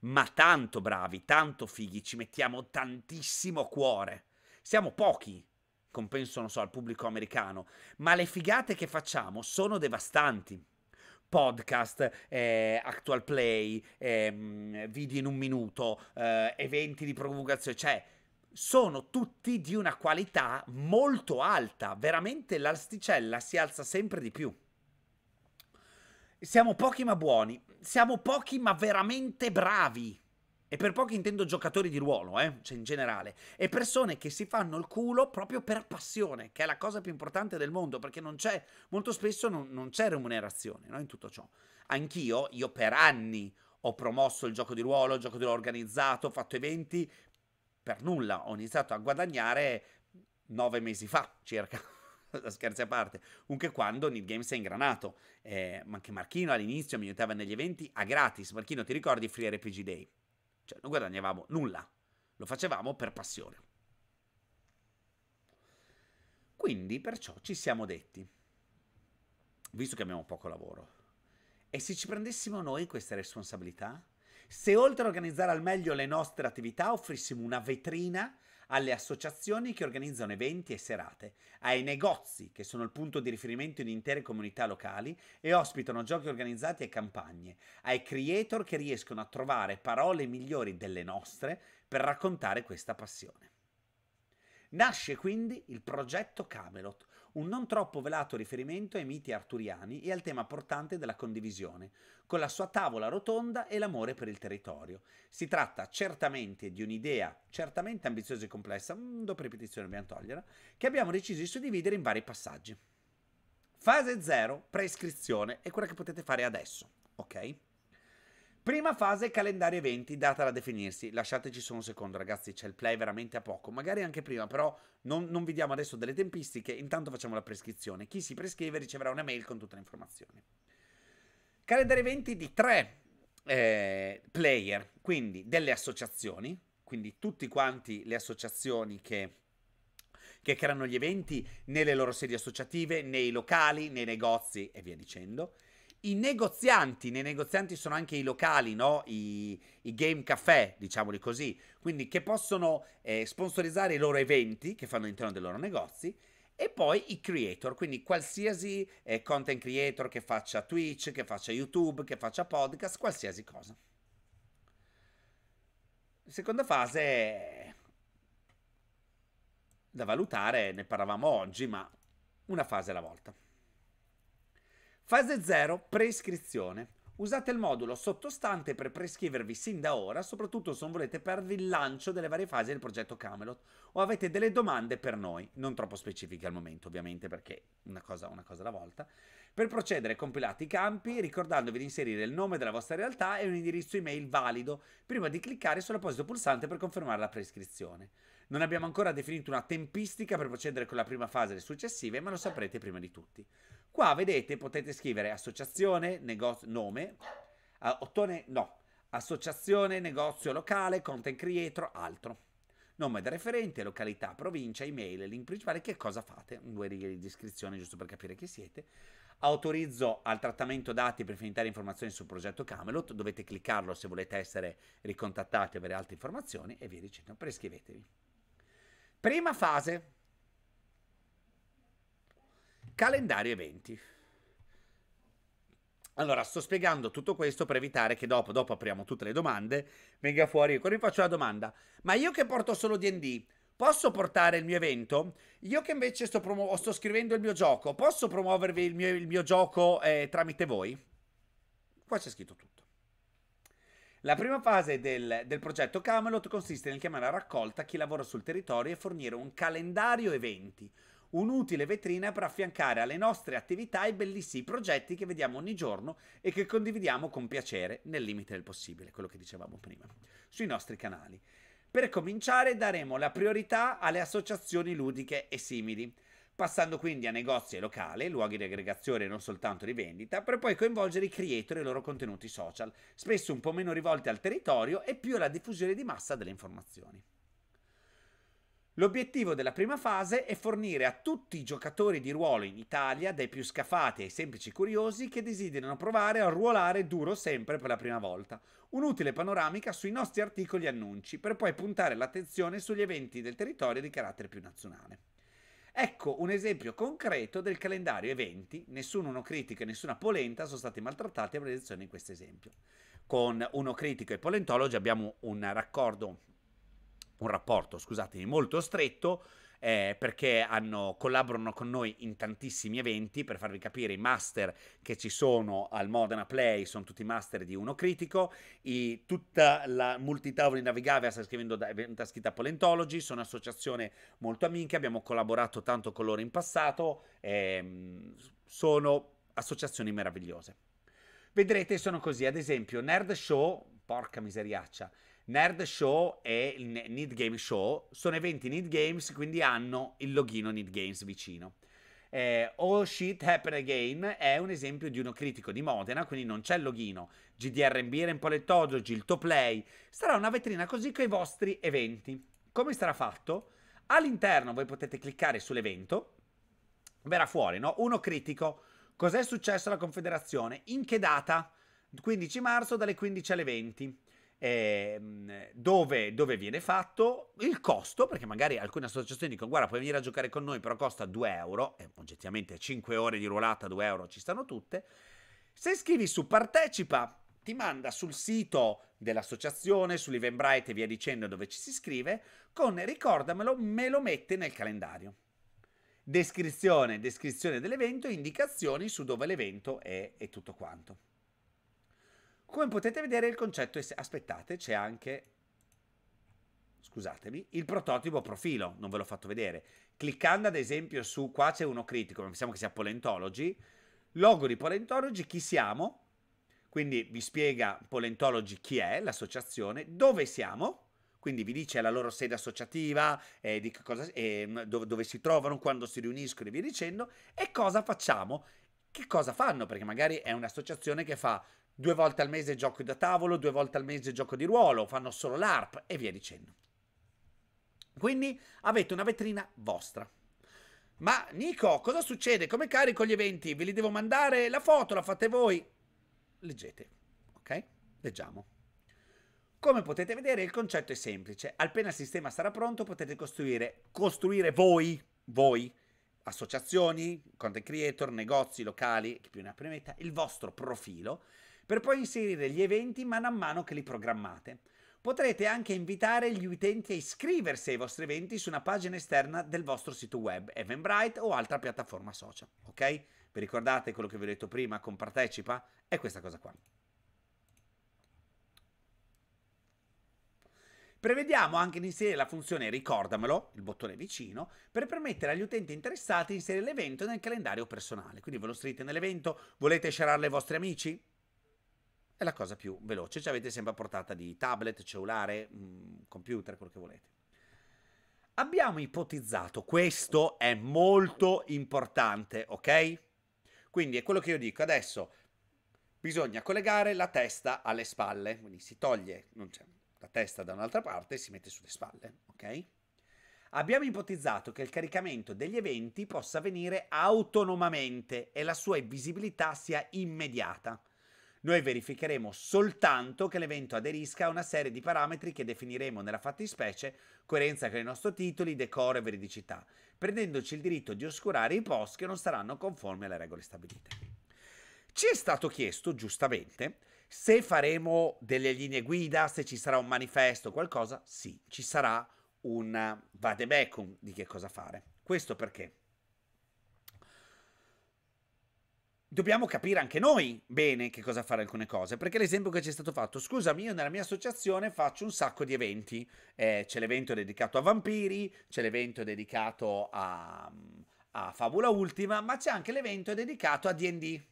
Ma tanto bravi, tanto fighi, ci mettiamo tantissimo cuore. Siamo pochi, compenso, non so, al pubblico americano, ma le figate che facciamo sono devastanti. Podcast, eh, actual play, eh, video in un minuto, eh, eventi di provocazione, cioè sono tutti di una qualità molto alta, veramente l'asticella si alza sempre di più. Siamo pochi ma buoni, siamo pochi ma veramente bravi. E per pochi intendo giocatori di ruolo, eh? cioè in generale. E persone che si fanno il culo proprio per passione, che è la cosa più importante del mondo, perché non c'è, molto spesso non, non c'è remunerazione no? in tutto ciò. Anch'io, io per anni ho promosso il gioco di ruolo, il gioco di ruolo organizzato, ho fatto eventi per nulla, ho iniziato a guadagnare nove mesi fa circa. Scherzi a parte, anche quando Need Games si è ingranato, eh, ma anche Marchino all'inizio mi aiutava negli eventi a gratis. Marchino, ti ricordi Free RPG Day? Cioè, non guadagnavamo nulla, lo facevamo per passione. Quindi, perciò, ci siamo detti, visto che abbiamo poco lavoro, e se ci prendessimo noi queste responsabilità? Se oltre a organizzare al meglio le nostre attività offrissimo una vetrina alle associazioni che organizzano eventi e serate, ai negozi che sono il punto di riferimento in intere comunità locali e ospitano giochi organizzati e campagne, ai creator che riescono a trovare parole migliori delle nostre per raccontare questa passione. Nasce quindi il progetto Camelot, un non troppo velato riferimento ai miti arturiani e al tema portante della condivisione, con la sua tavola rotonda e l'amore per il territorio. Si tratta certamente di un'idea, certamente ambiziosa e complessa, mm, dopo ripetizione dobbiamo toglierla, che abbiamo deciso di suddividere in vari passaggi. Fase 0, prescrizione, è quella che potete fare adesso, ok? Prima fase, calendario eventi, data da definirsi. Lasciateci solo un secondo, ragazzi, c'è il play veramente a poco. Magari anche prima, però non, non vi diamo adesso delle tempistiche. Intanto facciamo la prescrizione. Chi si prescrive riceverà una mail con tutte le informazioni. Calendario eventi di tre eh, player, quindi delle associazioni, quindi tutti quanti le associazioni che che creano gli eventi nelle loro sedi associative, nei locali, nei negozi e via dicendo. I negozianti, nei negozianti sono anche i locali, no? I, i game café, diciamoli così, quindi che possono eh, sponsorizzare i loro eventi che fanno all'interno dei loro negozi e poi i creator, quindi qualsiasi eh, content creator che faccia Twitch, che faccia YouTube, che faccia podcast, qualsiasi cosa. Seconda fase da valutare, ne parlavamo oggi, ma una fase alla volta. Fase 0, preiscrizione. Usate il modulo sottostante per prescrivervi sin da ora, soprattutto se non volete perdervi il lancio delle varie fasi del progetto Camelot o avete delle domande per noi, non troppo specifiche al momento ovviamente perché una cosa, una cosa alla volta. Per procedere compilate i campi ricordandovi di inserire il nome della vostra realtà e un indirizzo email valido prima di cliccare sull'apposito pulsante per confermare la prescrizione. Non abbiamo ancora definito una tempistica per procedere con la prima fase e le successive, ma lo saprete prima di tutti. Qua vedete potete scrivere associazione, negozio, nome, uh, ottone, no, associazione, negozio locale, content creator, altro. Nome del referente, località, provincia, email, link principale, che cosa fate? Due righe di descrizione giusto per capire chi siete. Autorizzo al trattamento dati per finitare informazioni sul progetto Camelot, dovete cliccarlo se volete essere ricontattati e avere altre informazioni e via dicendo, prescrivetevi. Prima fase, Calendario eventi. Allora, sto spiegando tutto questo per evitare che dopo, dopo apriamo tutte le domande, venga fuori. Ecco, vi faccio la domanda. Ma io che porto solo DD, posso portare il mio evento? Io che invece sto, promu- sto scrivendo il mio gioco, posso promuovervi il mio, il mio gioco eh, tramite voi? Qua c'è scritto tutto. La prima fase del, del, progetto Camelot consiste nel chiamare a raccolta chi lavora sul territorio e fornire un calendario eventi un'utile vetrina per affiancare alle nostre attività i bellissimi progetti che vediamo ogni giorno e che condividiamo con piacere, nel limite del possibile, quello che dicevamo prima, sui nostri canali. Per cominciare daremo la priorità alle associazioni ludiche e simili, passando quindi a negozi e locali, luoghi di aggregazione e non soltanto di vendita, per poi coinvolgere i creator e i loro contenuti social, spesso un po' meno rivolti al territorio e più alla diffusione di massa delle informazioni. L'obiettivo della prima fase è fornire a tutti i giocatori di ruolo in Italia, dai più scafati ai semplici curiosi, che desiderano provare a ruolare duro sempre per la prima volta, un'utile panoramica sui nostri articoli e annunci, per poi puntare l'attenzione sugli eventi del territorio di carattere più nazionale. Ecco un esempio concreto del calendario eventi, nessun uno critico e nessuna polenta sono stati maltrattati a presenzione in questo esempio. Con uno critico e polentologi abbiamo un raccordo un rapporto, scusatemi, molto stretto. Eh, perché hanno, collaborano con noi in tantissimi eventi. Per farvi capire, i master che ci sono al Modena Play sono tutti master di uno critico. I, tutta la multitavoli navigave sta, scrivendo da, sta scritta Polentology, sono un'associazione molto amica, abbiamo collaborato tanto con loro in passato. Ehm, sono associazioni meravigliose. Vedrete, sono così. Ad esempio, Nerd Show, porca miseriaccia, Nerd Show e il Need Game Show sono eventi Need Games, quindi hanno il loghino Need Games vicino. Eh, All Shit Happen Again è un esempio di uno critico di Modena, quindi non c'è il loghino. GDRB, Rempolettodo, Gilto Play. Sarà una vetrina così con i vostri eventi. Come sarà fatto? All'interno voi potete cliccare sull'evento, verrà fuori, no? Uno critico. Cos'è successo alla Confederazione? In che data? 15 marzo dalle 15 alle 20 eh, dove, dove, viene fatto, il costo, perché magari alcune associazioni dicono guarda puoi venire a giocare con noi però costa 2 euro, e oggettivamente 5 ore di ruolata 2 euro ci stanno tutte, se scrivi su partecipa ti manda sul sito dell'associazione, sull'Eventbrite e via dicendo dove ci si scrive, con ricordamelo, me lo mette nel calendario. Descrizione, descrizione dell'evento, indicazioni su dove l'evento è e tutto quanto. Come potete vedere il concetto è... Aspettate, c'è anche... Scusatemi, il prototipo profilo, non ve l'ho fatto vedere. Cliccando ad esempio su... Qua c'è uno critico, ma pensiamo che sia Polentology. Logo di Polentology, chi siamo? Quindi vi spiega Polentology chi è, l'associazione, dove siamo quindi vi dice la loro sede associativa, eh, cosa, eh, dove, dove, si trovano, quando si riuniscono e via dicendo, e cosa facciamo, che cosa fanno, perché magari è un'associazione che fa due volte al mese gioco da tavolo, due volte al mese gioco di ruolo, fanno solo l'ARP e via dicendo. Quindi avete una vetrina vostra. Ma Nico, cosa succede? Come carico gli eventi? Ve li devo mandare? La foto la fate voi? Leggete, ok? Leggiamo. Come potete vedere il concetto è semplice. Appena il sistema sarà pronto potete costruire, costruire voi, voi, associazioni, content creator, negozi locali, chi più ne ha più il vostro profilo per poi inserire gli eventi man mano che li programmate. Potrete anche invitare gli utenti a iscriversi ai vostri eventi su una pagina esterna del vostro sito web, Eventbrite o altra piattaforma social, ok? Vi ricordate quello che vi ho detto prima con Partecipa? È questa cosa qua. Prevediamo anche di inserire la funzione ricordamelo, il bottone vicino, per permettere agli utenti interessati di inserire l'evento nel calendario personale. Quindi ve lo scrivete nell'evento, volete sharare ai vostri amici? è la cosa più veloce, Ci avete sempre a portata di tablet, cellulare, mm, computer, quello che volete. Abbiamo ipotizzato, questo è molto importante, ok? Quindi è quello che io dico adesso, bisogna collegare la testa alle spalle, quindi si toglie la testa da un'altra parte e si mette sulle spalle, ok? Abbiamo ipotizzato che il caricamento degli eventi possa avvenire autonomamente e la sua visibilità sia immediata. Noi verificheremo soltanto che l'evento aderisca a una serie di parametri che definiremo nella fattispecie coerenza con i nostri titoli, decoro e veridicità, prendendoci il diritto di oscurare i post che non saranno conformi alle regole stabilite. Ci è stato chiesto, giustamente, se faremo delle linee guida, se ci sarà un manifesto, qualcosa. Sì, ci sarà un vademecum di che cosa fare. Questo perché dobbiamo capire anche noi bene che cosa fare alcune cose, perché l'esempio che ci è stato fatto, scusami, io nella mia associazione faccio un sacco di eventi, eh, c'è l'evento dedicato a vampiri, c'è l'evento dedicato a, mm, a Fabula Ultima, ma c'è anche l'evento dedicato a DD.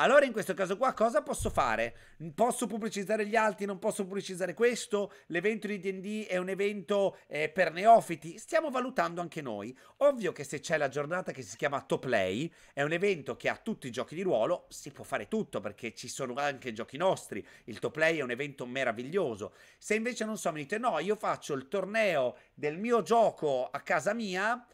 Allora in questo caso qua cosa posso fare? Posso pubblicizzare gli altri, non posso pubblicizzare questo? L'evento di D&D è un evento eh, per neofiti? Stiamo valutando anche noi. Ovvio che se c'è la giornata che si chiama Top Play, è un evento che ha tutti i giochi di ruolo, si può fare tutto perché ci sono anche giochi nostri. Il Top Play è un evento meraviglioso. Se invece non so, mi dite no, io faccio il torneo del mio gioco a casa mia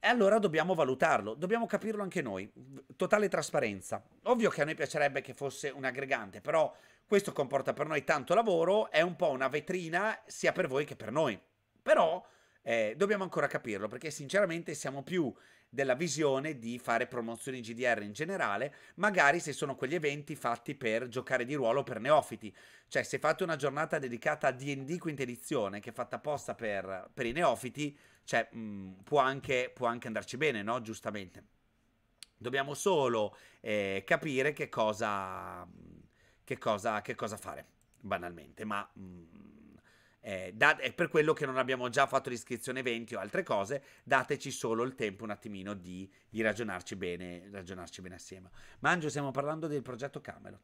e allora dobbiamo valutarlo, dobbiamo capirlo anche noi, totale trasparenza. Ovvio che a noi piacerebbe che fosse un aggregante, però questo comporta per noi tanto lavoro, è un po' una vetrina sia per voi che per noi. Però eh, dobbiamo ancora capirlo, perché sinceramente siamo più della visione di fare promozioni GDR in generale, magari se sono quegli eventi fatti per giocare di ruolo per neofiti. Cioè, se fate una giornata dedicata a DD quinta edizione, che è fatta apposta per, per i neofiti, cioè, mh, mm, può, anche, può anche andarci bene, no? Giustamente. Dobbiamo solo eh, capire che cosa, che cosa, che cosa fare, banalmente, ma... Mh, mm, eh, da- è per quello che non abbiamo già fatto l'iscrizione 20 o altre cose, dateci solo il tempo un attimino di, di ragionarci, bene, ragionarci bene assieme. Mangio, stiamo parlando del progetto Camelot.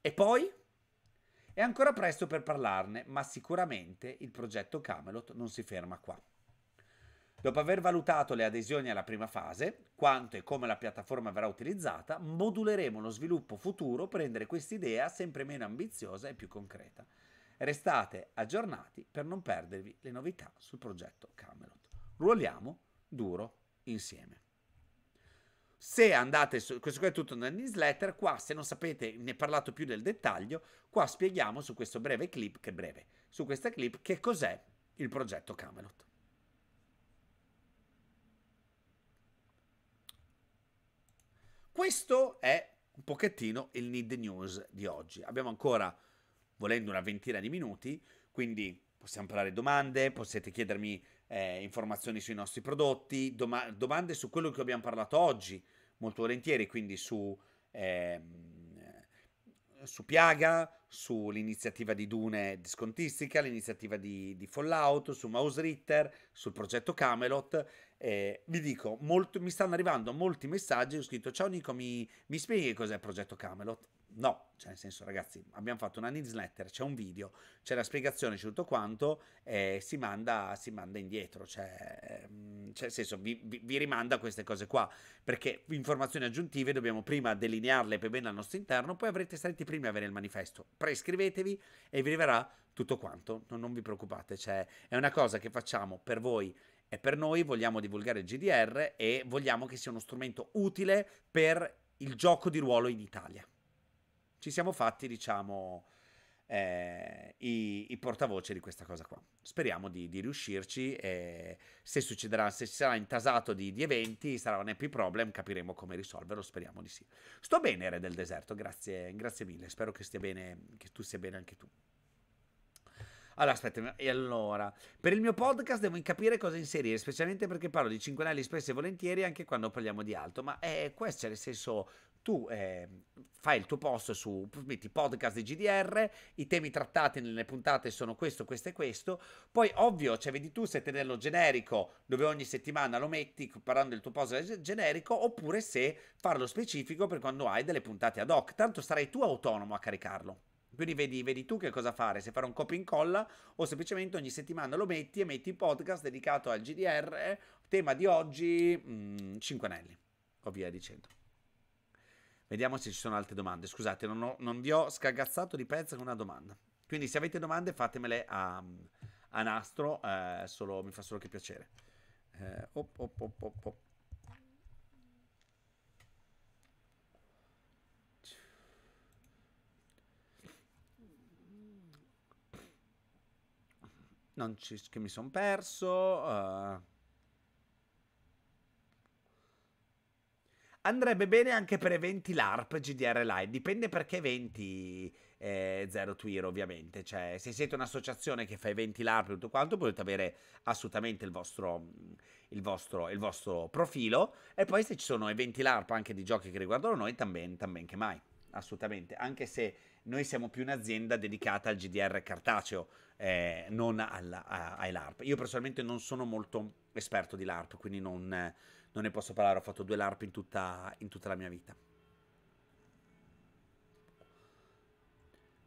E poi? È ancora presto per parlarne, ma sicuramente il progetto Camelot non si ferma qua. Dopo aver valutato le adesioni alla prima fase, quanto e come la piattaforma verrà utilizzata, moduleremo lo sviluppo futuro per rendere quest'idea sempre meno ambiziosa e più concreta. Restate aggiornati per non perdervi le novità sul progetto Camelot. Ruoliamo duro insieme. Se andate su, questo qua è tutto nella newsletter, qua se non sapete ne ho parlato più nel dettaglio, qua spieghiamo su questo breve clip, che breve, su questa clip che cos'è il progetto Camelot. Questo è un pochettino il Need News di oggi. Abbiamo ancora volendo una ventina di minuti, quindi possiamo parlare domande, potete chiedermi eh, informazioni sui nostri prodotti, doma- domande su quello che abbiamo parlato oggi, molto volentieri, quindi su, ehm, su Piaga, sull'iniziativa di Dune discontistica, l'iniziativa di, di Fallout, su Mouse Ritter, sul progetto Camelot. Eh, vi dico, molto, mi stanno arrivando molti messaggi, ho scritto ciao Nico, mi, mi spieghi cos'è il progetto Camelot? no, cioè nel senso ragazzi abbiamo fatto una newsletter, c'è un video, c'è la spiegazione c'è tutto quanto e si manda, si manda indietro, cioè, ehm, cioè nel senso vi, vi, vi, rimanda queste cose qua, perché informazioni aggiuntive dobbiamo prima delinearle per bene al nostro interno, poi avrete sarete i primi a avere il manifesto, prescrivetevi e vi arriverà tutto quanto, non, non vi preoccupate, cioè, è una cosa che facciamo per voi e per noi, vogliamo divulgare il GDR e vogliamo che sia uno strumento utile per il gioco di ruolo in Italia ci siamo fatti, diciamo, eh, i, i, portavoce di questa cosa qua. Speriamo di, di riuscirci e se succederà, se ci sarà intasato di, di, eventi, sarà un happy problem, capiremo come risolverlo, speriamo di sì. Sto bene, Re del Deserto, grazie, grazie mille, spero che, stia bene, che tu stia bene anche tu. Allora, aspetta, e allora, per il mio podcast devo capire cosa inserire, specialmente perché parlo di 5 anelli spesso e volentieri anche quando parliamo di alto, ma eh, è questo, nel senso, tu eh, fai il tuo post su metti podcast di GDR, i temi trattati nelle puntate sono questo, questo e questo, poi ovvio, cioè vedi tu se tenerlo generico, dove ogni settimana lo metti parlando del tuo post generico, oppure se farlo specifico per quando hai delle puntate ad hoc, tanto sarai tu autonomo a caricarlo. Quindi vedi, vedi tu che cosa fare, se fare un copia e incolla o semplicemente ogni settimana lo metti e metti podcast dedicato al GDR, tema di oggi, mh, mm, 5 anelli, o via dicendo. Vediamo se ci sono altre domande. Scusate, non, ho, non vi ho scagazzato di pezzo con una domanda. Quindi se avete domande fatemele a, a nastro, eh, solo, mi fa solo che piacere. Eh, op, op, op, op, op. Non ci, che mi sono perso. Uh. Andrebbe bene anche per eventi LARP GDR Live, dipende perché eventi eh, Zero Twir ovviamente, cioè se siete un'associazione che fa eventi LARP e tutto quanto potete avere assolutamente il vostro, il, vostro, il vostro, profilo e poi se ci sono eventi LARP anche di giochi che riguardano noi, tamben, che mai, assolutamente, anche se noi siamo più un'azienda dedicata al GDR cartaceo, eh, non alla, a, ai LARP. Io personalmente non sono molto esperto di LARP, quindi non... Eh, non ne posso parlare, ho fatto due LARP in tutta, in tutta la mia vita.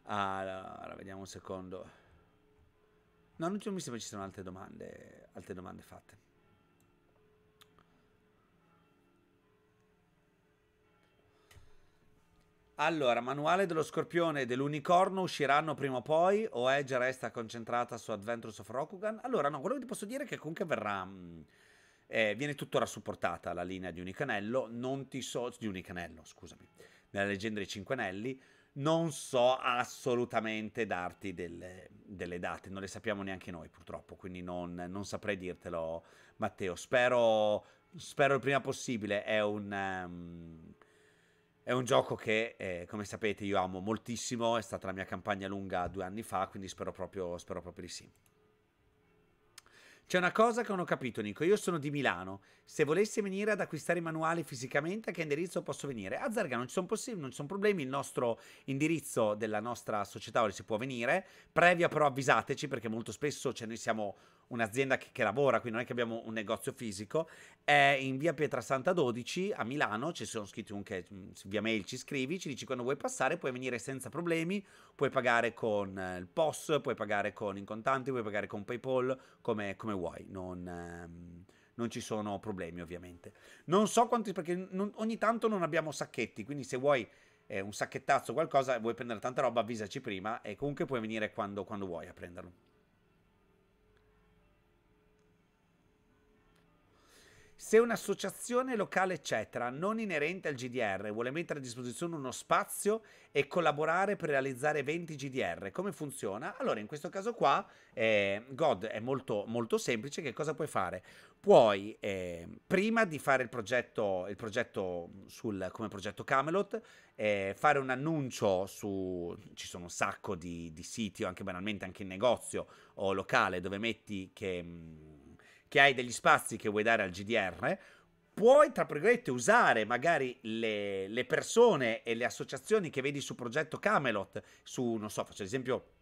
Allora, vediamo un secondo. No, non mi sembra ci siano altre domande, altre domande fatte. Allora, manuale dello scorpione e dell'unicorno usciranno prima o poi? O Edge resta concentrata su Adventures of Rokugan? Allora, no, quello che ti posso dire è che comunque verrà... Mh, mm, eh, viene tuttora supportata la linea di Unicanello, non ti so... di Unicanello, scusami, nella leggenda dei Cinque Anelli, non so assolutamente darti delle, delle, date, non le sappiamo neanche noi purtroppo, quindi non, non saprei dirtelo Matteo, spero, spero, il prima possibile, è un, um, è un gioco che eh, come sapete io amo moltissimo, è stata la mia campagna lunga due anni fa, quindi spero proprio, spero proprio di sì. C'è una cosa che non ho capito, Nico. Io sono di Milano. Se volessi venire ad acquistare i manuali fisicamente, a che indirizzo posso venire? A Zerga non ci sono possibili, non ci sono problemi. Il nostro indirizzo della nostra società ora si può venire. Previa però avvisateci, perché molto spesso cioè, noi siamo un'azienda che, che, lavora, quindi non è che abbiamo un negozio fisico, è in via Pietrasanta 12 a Milano, ci sono scritti un che mm, via mail ci scrivi, ci dici quando vuoi passare, puoi venire senza problemi, puoi pagare con eh, il POS, puoi pagare con in contanti, puoi pagare con PayPal, come, come vuoi, non, ehm, non... ci sono problemi ovviamente. Non so quanti, perché non, ogni tanto non abbiamo sacchetti, quindi se vuoi eh, un sacchettazzo o qualcosa, vuoi prendere tanta roba, avvisaci prima e comunque puoi venire quando, quando vuoi a prenderlo. Se un'associazione locale, eccetera, non inerente al GDR, vuole mettere a disposizione uno spazio e collaborare per realizzare eventi GDR, come funziona? Allora, in questo caso qua, eh, God è molto, molto semplice, che cosa puoi fare? Puoi, eh, prima di fare il progetto, il progetto sul, come progetto Camelot, eh, fare un annuncio su, ci sono un sacco di, di siti, o anche banalmente anche in negozio o locale, dove metti che... Mh, mm, che hai degli spazi che vuoi dare al GDR, puoi, tra virgolette, usare magari le, le persone e le associazioni che vedi su progetto Camelot, su, non so, faccio l'esempio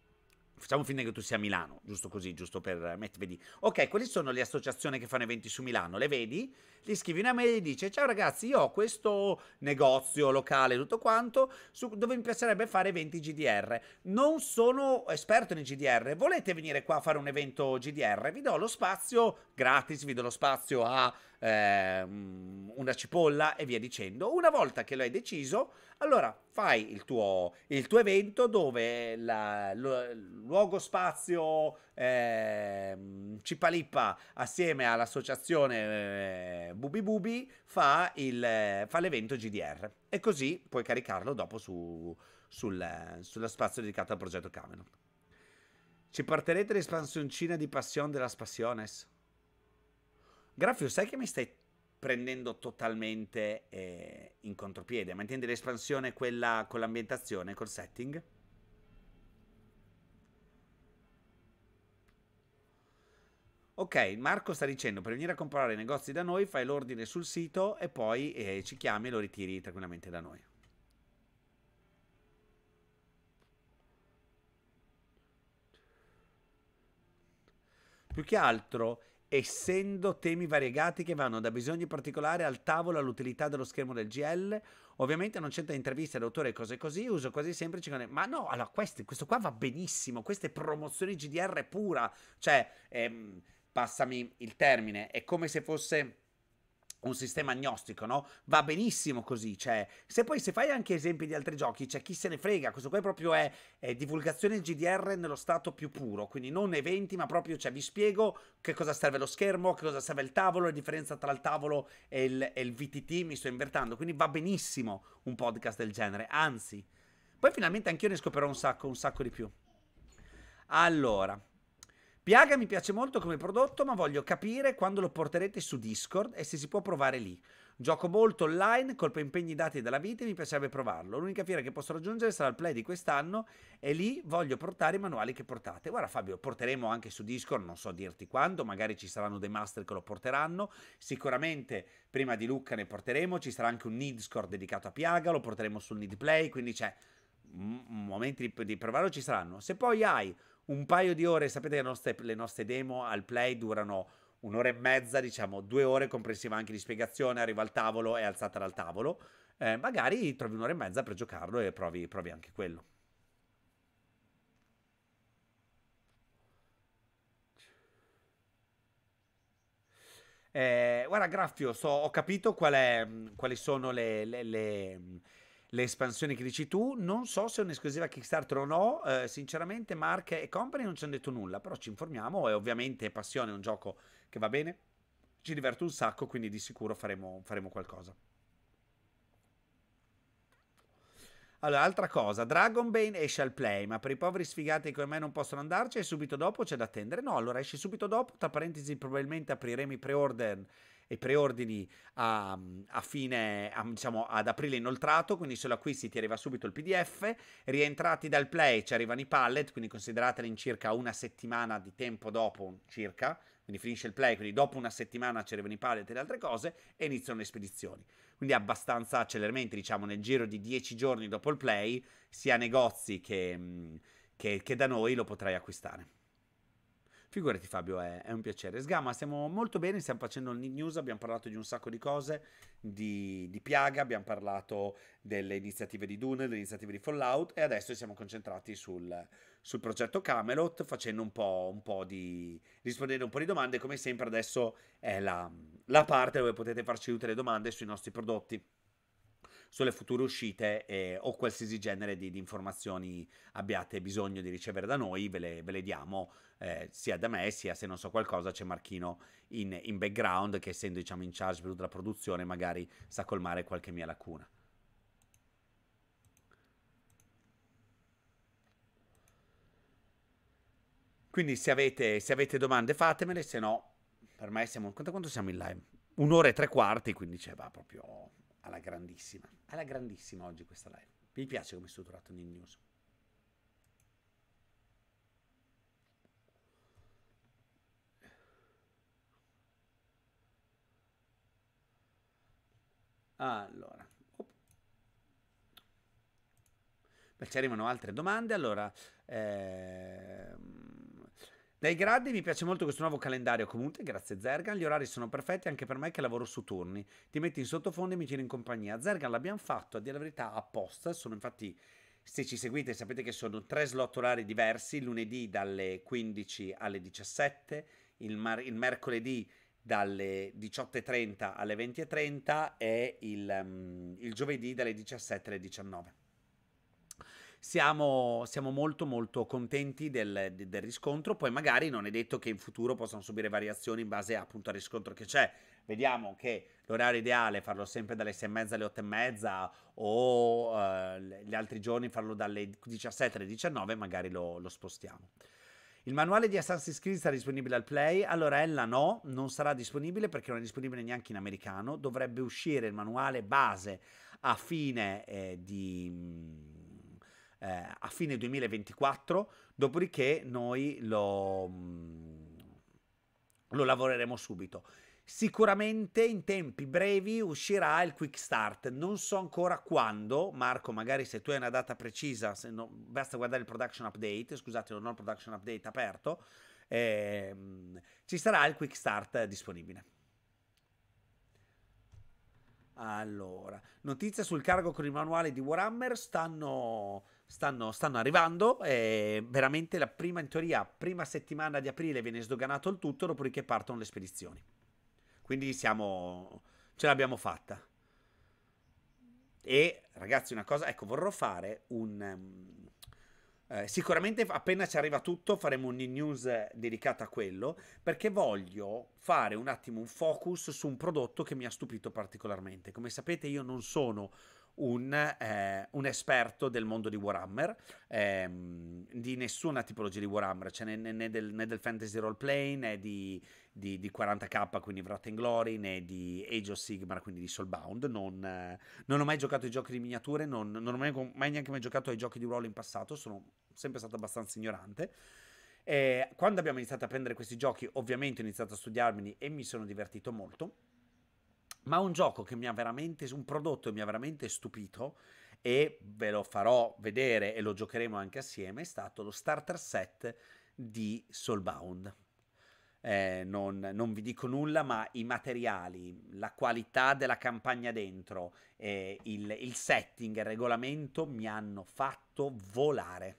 facciamo finta che tu sia a Milano, giusto così, giusto per eh, mettervi vedi. Ok, quali sono le associazioni che fanno eventi su Milano, le vedi? Gli scrivi una mail e gli dici: Ciao ragazzi, io ho questo negozio locale, tutto quanto, su, dove mi piacerebbe fare eventi GDR. Non sono esperto nei GDR, volete venire qua a fare un evento GDR? Vi do lo spazio gratis, vi do lo spazio a ehm, una cipolla e via dicendo. Una volta che lo hai deciso, allora fai il tuo, il tuo evento dove la, lo, luogo spazio ehm, Cipalippa assieme all'associazione eh, Bubi Bubi fa, il, fa l'evento GDR e così puoi caricarlo dopo su, sul, sullo spazio dedicato al progetto Cameron. Ci porterete l'espansioncina di Passion della Spassiones? Graffio, sai che mi stai prendendo totalmente eh, in contropiede, ma intendi l'espansione quella con l'ambientazione, col setting? Ok, Marco sta dicendo per venire a comprare i negozi da noi fai l'ordine sul sito e poi eh, ci chiami e lo ritiri tranquillamente da noi. Più che altro essendo temi variegati che vanno da bisogni particolari al tavolo all'utilità dello schermo del GL. Ovviamente non c'entra interviste d'autore e cose così, uso quasi sempre ciclone. Ma no, allora questi, questo qua va benissimo, queste promozioni GDR pura, cioè, ehm, passami il termine, è come se fosse un sistema agnostico, no? Va benissimo così, cioè, se poi se fai anche esempi di altri giochi, cioè chi se ne frega, questo qua proprio è, è divulgazione GDR nello stato più puro, quindi non eventi, ma proprio, cioè, vi spiego che cosa serve lo schermo, che cosa serve il tavolo, la differenza tra il tavolo e il, e il VTT, mi sto invertendo, quindi va benissimo un podcast del genere, anzi, poi finalmente anch'io ne scoprirò un sacco, un sacco di più. Allora, Piaga mi piace molto come prodotto, ma voglio capire quando lo porterete su Discord e se si può provare lì. Gioco molto online, colpo impegni dati dalla vita e mi piacerebbe provarlo. L'unica fiera che posso raggiungere sarà il play di quest'anno e lì voglio portare i manuali che portate. Guarda Fabio, porteremo anche su Discord, non so dirti quando, magari ci saranno dei master che lo porteranno, sicuramente prima di Lucca ne porteremo, ci sarà anche un Nidscore dedicato a Piaga, lo porteremo sul Need Play, quindi c'è momenti di provarlo ci saranno. Se poi hai un paio di ore, sapete che le nostre, le nostre demo al play durano un'ora e mezza, diciamo due ore, comprensiva anche di spiegazione, arriva al tavolo, e alzata dal tavolo. Eh, magari trovi un'ora e mezza per giocarlo e provi, provi anche quello. Eh, guarda Graffio, so, ho capito qual è, mm, quali sono le, le, le mm, le espansioni che dici tu. Non so se è un'esclusiva Kickstarter o no. Eh, sinceramente, Mark e Company non ci hanno detto nulla, però ci informiamo. E ovviamente, Passione è un gioco che va bene. Ci diverto un sacco, quindi di sicuro faremo, faremo qualcosa. Allora, altra cosa, Dragonbane esce al play, ma per i poveri sfigati come me non possono andarci e subito dopo c'è da attendere. No, allora esce subito dopo, tra parentesi probabilmente apriremo i pre-order e preordini a, a fine, a, diciamo ad aprile inoltrato, quindi se lo acquisti ti arriva subito il PDF, rientrati dal play ci arrivano i pallet, quindi considerateli in circa una settimana di tempo dopo, circa, quindi finisce il play, quindi dopo una settimana ci arrivano i pallet e le altre cose e iniziano le spedizioni. Quindi abbastanza celermente, diciamo nel giro di 10 giorni dopo il play, sia negozi che, che, che da noi lo potrai acquistare. Figurati Fabio, è, è, un piacere. Sgama, stiamo molto bene, stiamo facendo il news, abbiamo parlato di un sacco di cose, di, di piaga, abbiamo parlato delle iniziative di Dune, delle iniziative di Fallout e adesso siamo concentrati sul, sul progetto Camelot facendo un po', un po', di... rispondendo un po' di domande. Come sempre adesso è la, la parte dove potete farci tutte le domande sui nostri prodotti sulle future uscite eh, o qualsiasi genere di, di, informazioni abbiate bisogno di ricevere da noi, ve le, ve le diamo eh, sia da me sia se non so qualcosa c'è Marchino in, in background che essendo diciamo in charge per tutta la produzione magari sa colmare qualche mia lacuna. Quindi se avete, se avete, domande fatemele, se no, per me siamo... Quanto, quanto siamo in live? Un'ora e tre quarti, quindi c'è cioè, va proprio alla grandissima, alla grandissima oggi questa live. Mi piace come è strutturato nel news. Allora, Beh, ci arrivano altre domande. Allora, ehm... Dai gradi mi piace molto questo nuovo calendario, comunque grazie Zergan, gli orari sono perfetti anche per me che lavoro su turni, ti metti in sottofondo e mi tieni in compagnia. Zergan l'abbiamo fatto, a dire la verità, apposta, sono infatti, se ci seguite sapete che sono tre slot orari diversi, lunedì dalle 15 alle 17, il, mar- il mercoledì dalle 18.30 alle 20.30 e il, um, il giovedì dalle 17 alle 19 siamo, siamo molto molto contenti del, del, riscontro, poi magari non è detto che in futuro possano subire variazioni in base appunto al riscontro che c'è. Vediamo che l'orario ideale è farlo sempre dalle 6 e mezza alle 8 e mezza o eh, gli altri giorni farlo dalle 17 alle 19, magari lo, lo spostiamo. Il manuale di Assassin's Creed sarà disponibile al Play, allora ella no, non sarà disponibile perché non è disponibile neanche in americano, dovrebbe uscire il manuale base a fine eh, di eh, a fine 2024, dopodiché noi lo, mm, lo lavoreremo subito. Sicuramente in tempi brevi uscirà il quick start, non so ancora quando, Marco magari se tu hai una data precisa, no, basta guardare il production update, scusate non ho il production update aperto, eh, ci sarà il quick start disponibile. Allora, notizia sul cargo con il manuale di Warhammer, stanno Stanno, stanno, arrivando. E veramente la prima, in teoria, prima settimana di aprile viene sdoganato il tutto, dopodiché partono le spedizioni. Quindi siamo, ce l'abbiamo fatta. E ragazzi, una cosa, ecco, vorrò fare un... Um, eh, sicuramente appena ci arriva tutto faremo un news dedicato a quello perché voglio fare un attimo un focus su un prodotto che mi ha stupito particolarmente. Come sapete io non sono un, eh, un, esperto del mondo di Warhammer, ehm, di nessuna tipologia di Warhammer, cioè né, né, del, né del, fantasy roleplay né di, di, di 40k, quindi Wrath and Glory, né di Age of Sigmar, quindi di Soulbound. Non, eh, non ho mai giocato ai giochi di miniature, non, non ho mai, mai, neanche mai giocato ai giochi di ruolo in passato, sono sempre stato abbastanza ignorante. Eh, quando abbiamo iniziato a prendere questi giochi, ovviamente ho iniziato a studiarmeli e mi sono divertito molto ma un gioco che mi ha veramente, un prodotto che mi ha veramente stupito e ve lo farò vedere e lo giocheremo anche assieme, è stato lo starter set di Soulbound. Eh, non, non, vi dico nulla, ma i materiali, la qualità della campagna dentro, eh, il, il setting, il regolamento mi hanno fatto volare.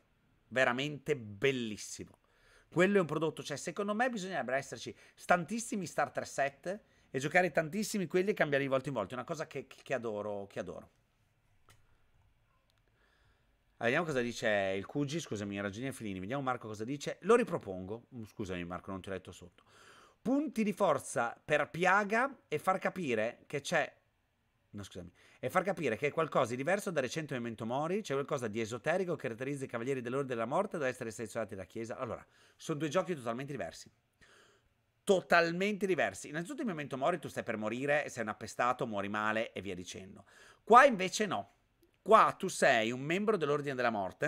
Veramente bellissimo. Quello è un prodotto, cioè secondo me bisognerebbe esserci tantissimi starter set e giocare tantissimi quelli e cambiare di volta in volta. È una cosa che, che, adoro, che adoro. Allora, vediamo cosa dice il Cugi, scusami, Ragione Filini, vediamo Marco cosa dice. Lo ripropongo, mm, scusami Marco, non ti ho letto sotto. Punti di forza per piaga e far capire che c'è... No, scusami. E far capire che è qualcosa di diverso da recente Memento Mori, c'è qualcosa di esoterico che caratterizza i Cavalieri dell'Ordine della Morte da essere selezionati dalla Chiesa. Allora, sono due giochi totalmente diversi totalmente diversi. Innanzitutto in momento mori tu stai per morire, sei un appestato, muori male e via dicendo. Qua invece no. Qua tu sei un membro dell'Ordine della Morte.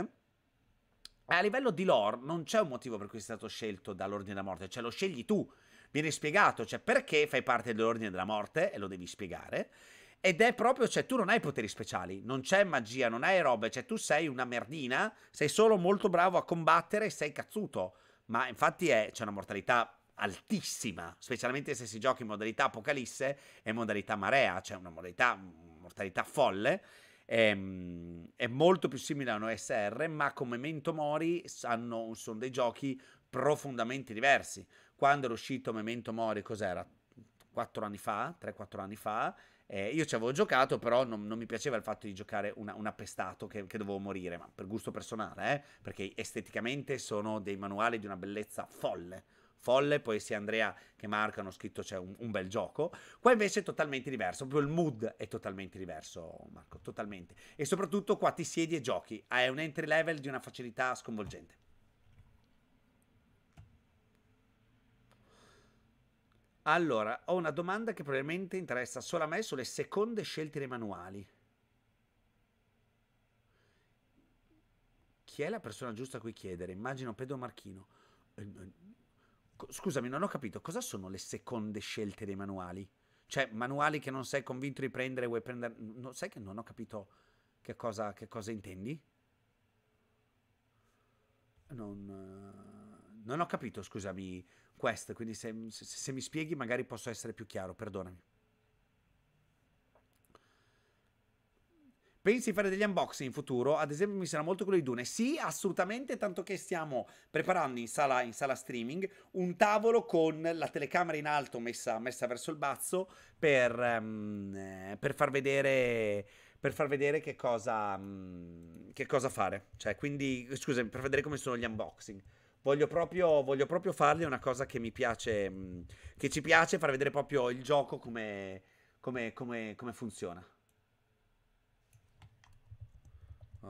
E a livello di lore non c'è un motivo per cui sei stato scelto dall'Ordine della Morte, cioè lo scegli tu. Viene spiegato, cioè perché fai parte dell'Ordine della Morte e lo devi spiegare. Ed è proprio, cioè tu non hai poteri speciali, non c'è magia, non hai robe, cioè tu sei una merdina, sei solo molto bravo a combattere e sei cazzuto. Ma infatti c'è una mortalità altissima, specialmente se si gioca in modalità apocalisse e modalità marea, cioè una modalità mortalità folle. È, ehm, è molto più simile a un OSR, ma come Memento Mori hanno, sono dei giochi profondamente diversi. Quando era uscito Memento Mori, cos'era? 4 anni fa, 3-4 anni fa, eh, io ci avevo giocato, però non, non, mi piaceva il fatto di giocare una, un appestato che, che, dovevo morire, ma per gusto personale, eh? perché esteticamente sono dei manuali di una bellezza folle folle, poesia Andrea che Marco hanno scritto c'è cioè un, un, bel gioco, qua invece è totalmente diverso, proprio il mood è totalmente diverso Marco, totalmente, e soprattutto qua ti siedi e giochi, hai un entry level di una facilità sconvolgente. Allora, ho una domanda che probabilmente interessa solo a me sulle seconde scelte dei manuali. Chi è la persona giusta a cui chiedere? Immagino Pedro Marchino. Eh, eh, Scusami, non ho capito cosa sono le seconde scelte dei manuali? Cioè, manuali che non sei convinto di prendere, vuoi prendere. No, sai che non ho capito che cosa, che cosa intendi? Non, non, ho capito, scusami, quest. Quindi se, se, se mi spieghi, magari posso essere più chiaro, perdonami. Pensi di fare degli unboxing in futuro? Ad esempio mi sarà molto quello di Dune. Sì, assolutamente, tanto che stiamo preparando in sala, in sala streaming un tavolo con la telecamera in alto messa, messa verso il basso per, um, per far vedere per far vedere che cosa, mm, che cosa fare. Cioè, quindi, scusami, per vedere come sono gli unboxing. Voglio proprio, voglio proprio farli una cosa che mi piace, mm, che ci piace, far vedere proprio il gioco come, come, come, come funziona.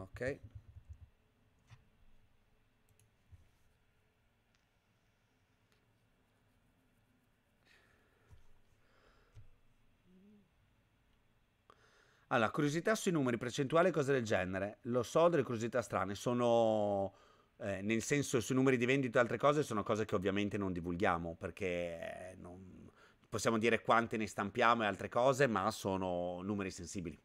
ok Allora, curiosità sui numeri, percentuali e cose del genere. Lo so delle curiosità strane, sono eh, nel senso sui numeri di vendita e altre cose sono cose che ovviamente non divulghiamo perché eh, non possiamo dire quante ne stampiamo e altre cose, ma sono numeri sensibili.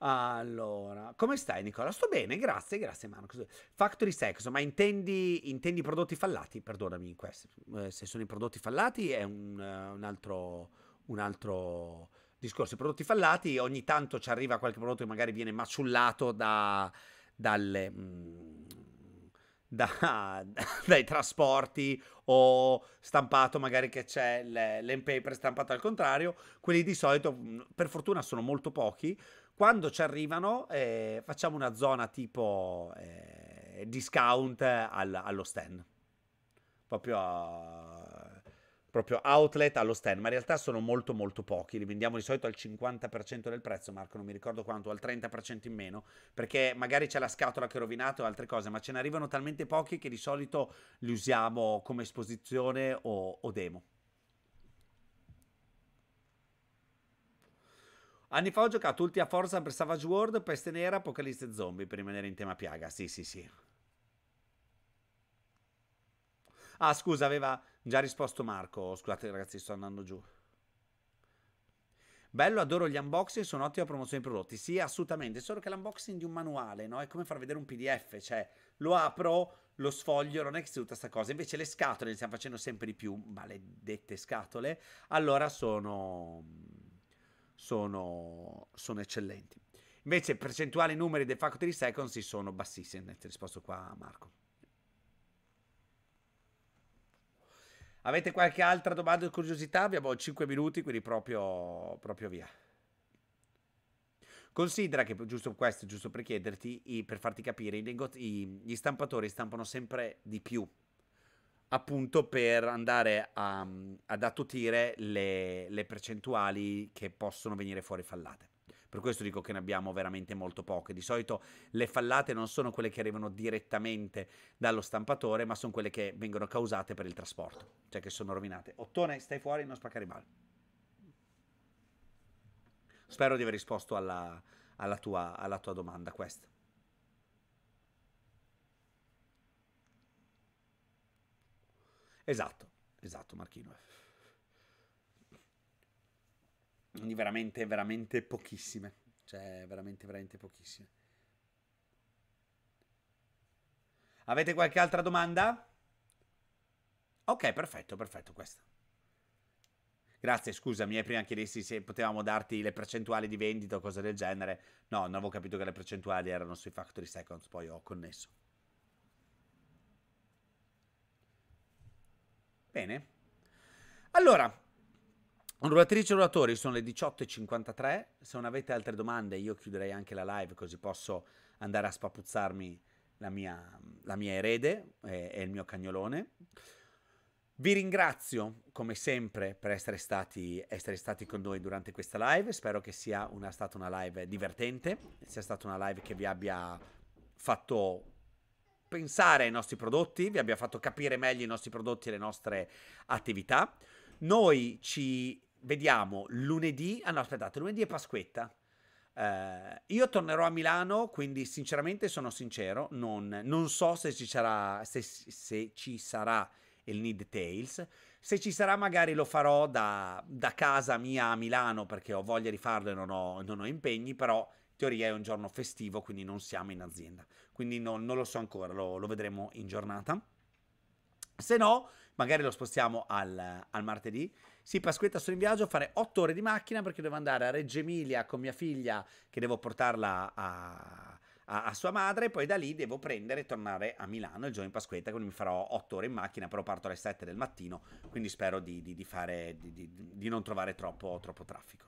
Allora, come stai Nicola? Sto bene, grazie, grazie Marco. Factory Sexo, ma intendi, intendi prodotti fallati? Perdonami, questo. Eh, se sono i prodotti fallati è un, eh, un, altro, un, altro, discorso. I prodotti fallati, ogni tanto ci arriva qualche prodotto che magari viene maciullato da, dalle, mm, da, dai trasporti o stampato magari che c'è l'end paper stampato al contrario. Quelli di solito, mm, per fortuna sono molto pochi, quando ci arrivano eh, facciamo una zona tipo eh, discount al, allo stand. Proprio, a, proprio outlet allo stand, ma in realtà sono molto molto pochi, li vendiamo di solito al 50% del prezzo, Marco, non mi ricordo quanto, al 30% in meno, perché magari c'è la scatola che è rovinata o altre cose, ma ce ne arrivano talmente pochi che di solito li usiamo come esposizione o, o demo. Anni fa ho giocato Ulti Forza per Savage World, Peste Nera, Apocalisse Zombie per rimanere in tema piaga. Sì, sì, sì. Ah, scusa, aveva già risposto Marco. Scusate ragazzi, sto andando giù. Bello, adoro gli unboxing, sono ottima promozione dei prodotti. Sì, assolutamente, solo che l'unboxing di un manuale, no? È come far vedere un PDF, cioè lo apro, lo sfoglio, non è che sia tutta questa cosa. Invece le scatole, le stiamo facendo sempre di più, maledette scatole, allora sono sono, sono eccellenti. Invece percentuali e numeri dei factory seconds sono bassissimi, ti risposto qua Marco. Avete qualche altra domanda o curiosità? Abbiamo 5 minuti, quindi proprio, proprio via. Considera che, giusto questo, giusto per chiederti, per farti capire, i negozi, gli stampatori stampano sempre di più appunto per andare a, mm, ad attutire le, le percentuali che possono venire fuori fallate. Per questo dico che ne abbiamo veramente molto poche. Di solito le fallate non sono quelle che arrivano direttamente dallo stampatore, ma sono quelle che vengono causate per il trasporto, cioè che sono rovinate. Ottone, stai fuori, non spaccare male. Spero di aver risposto alla, alla, tua, alla tua domanda. Questa. Esatto, esatto Marchino. Quindi veramente, veramente pochissime. Cioè, veramente, veramente pochissime. Avete qualche altra domanda? Ok, perfetto, perfetto questa. Grazie, scusa, mi hai eh, prima chiedessi se potevamo darti le percentuali di vendita o cose del genere. No, non avevo capito che le percentuali erano sui factory seconds, poi ho connesso. Bene. Allora, Onoratrici e oratori, sono le 18.53, se non avete altre domande io chiuderei anche la live così posso andare a spapuzzarmi la mia, la mia erede e, eh, e, il mio cagnolone. Vi ringrazio come sempre per essere stati, essere stati, con noi durante questa live, spero che sia una, stata una live divertente, sia stata una live che vi abbia fatto pensare ai nostri prodotti, vi abbia fatto capire meglio i nostri prodotti e le nostre attività. Noi ci vediamo lunedì. Ah no, aspettate, lunedì è Pasquetta. Uh, io tornerò a Milano, quindi sinceramente sono sincero, non, non so se ci, sarà, se, se ci sarà, il Need Tales. Se ci sarà magari lo farò da, da, casa mia a Milano perché ho voglia di farlo e non ho, non ho impegni, però teoria è un giorno festivo, quindi non siamo in azienda. Quindi no, non lo so ancora, lo, lo, vedremo in giornata. Se no, magari lo spostiamo al, al martedì. Sì, Pasquetta, sono in viaggio a fare 8 ore di macchina perché devo andare a Reggio Emilia con mia figlia, che devo portarla a, a, a sua madre. Poi da lì devo prendere e tornare a Milano il giorno in Pasquetta. Quindi mi farò 8 ore in macchina, però parto alle 7 del mattino. Quindi spero di, di, di, fare, di non trovare troppo, troppo traffico.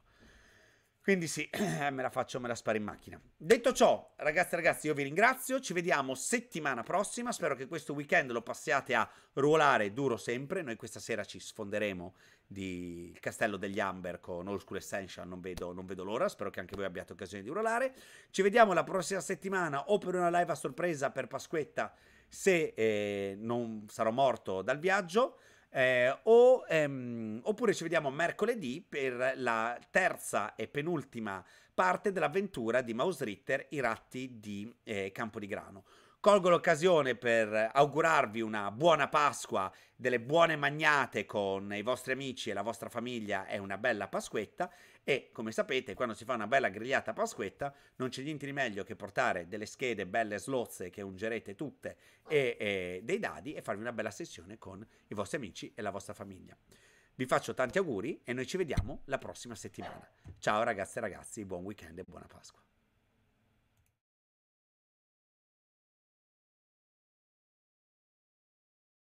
Quindi sì, eh, me la faccio, me la sparo in macchina. Detto ciò, ragazzi e ragazzi, io vi ringrazio, ci vediamo settimana prossima, spero che questo weekend lo passiate a ruolare duro sempre, noi questa sera ci sfonderemo di Il Castello degli Amber con Old School Essential, non vedo, non vedo l'ora, spero che anche voi abbiate occasione di urlare. Ci vediamo la prossima settimana o per una live a sorpresa per Pasquetta se eh, non sarò morto dal viaggio. Eh, o, ehm, oppure ci vediamo mercoledì per la terza e penultima parte dell'avventura di Mouse Ritter, I ratti di eh, Campodigrano. Colgo l'occasione per augurarvi una buona Pasqua, delle buone magnate con i vostri amici e la vostra famiglia e una bella Pasquetta e come sapete, quando si fa una bella grigliata pasquetta, non c'è niente di meglio che portare delle schede belle slozze che ungerete tutte e, e dei dadi e farvi una bella sessione con i vostri amici e la vostra famiglia. Vi faccio tanti auguri e noi ci vediamo la prossima settimana. Ciao ragazze e ragazzi, buon weekend e buona Pasqua.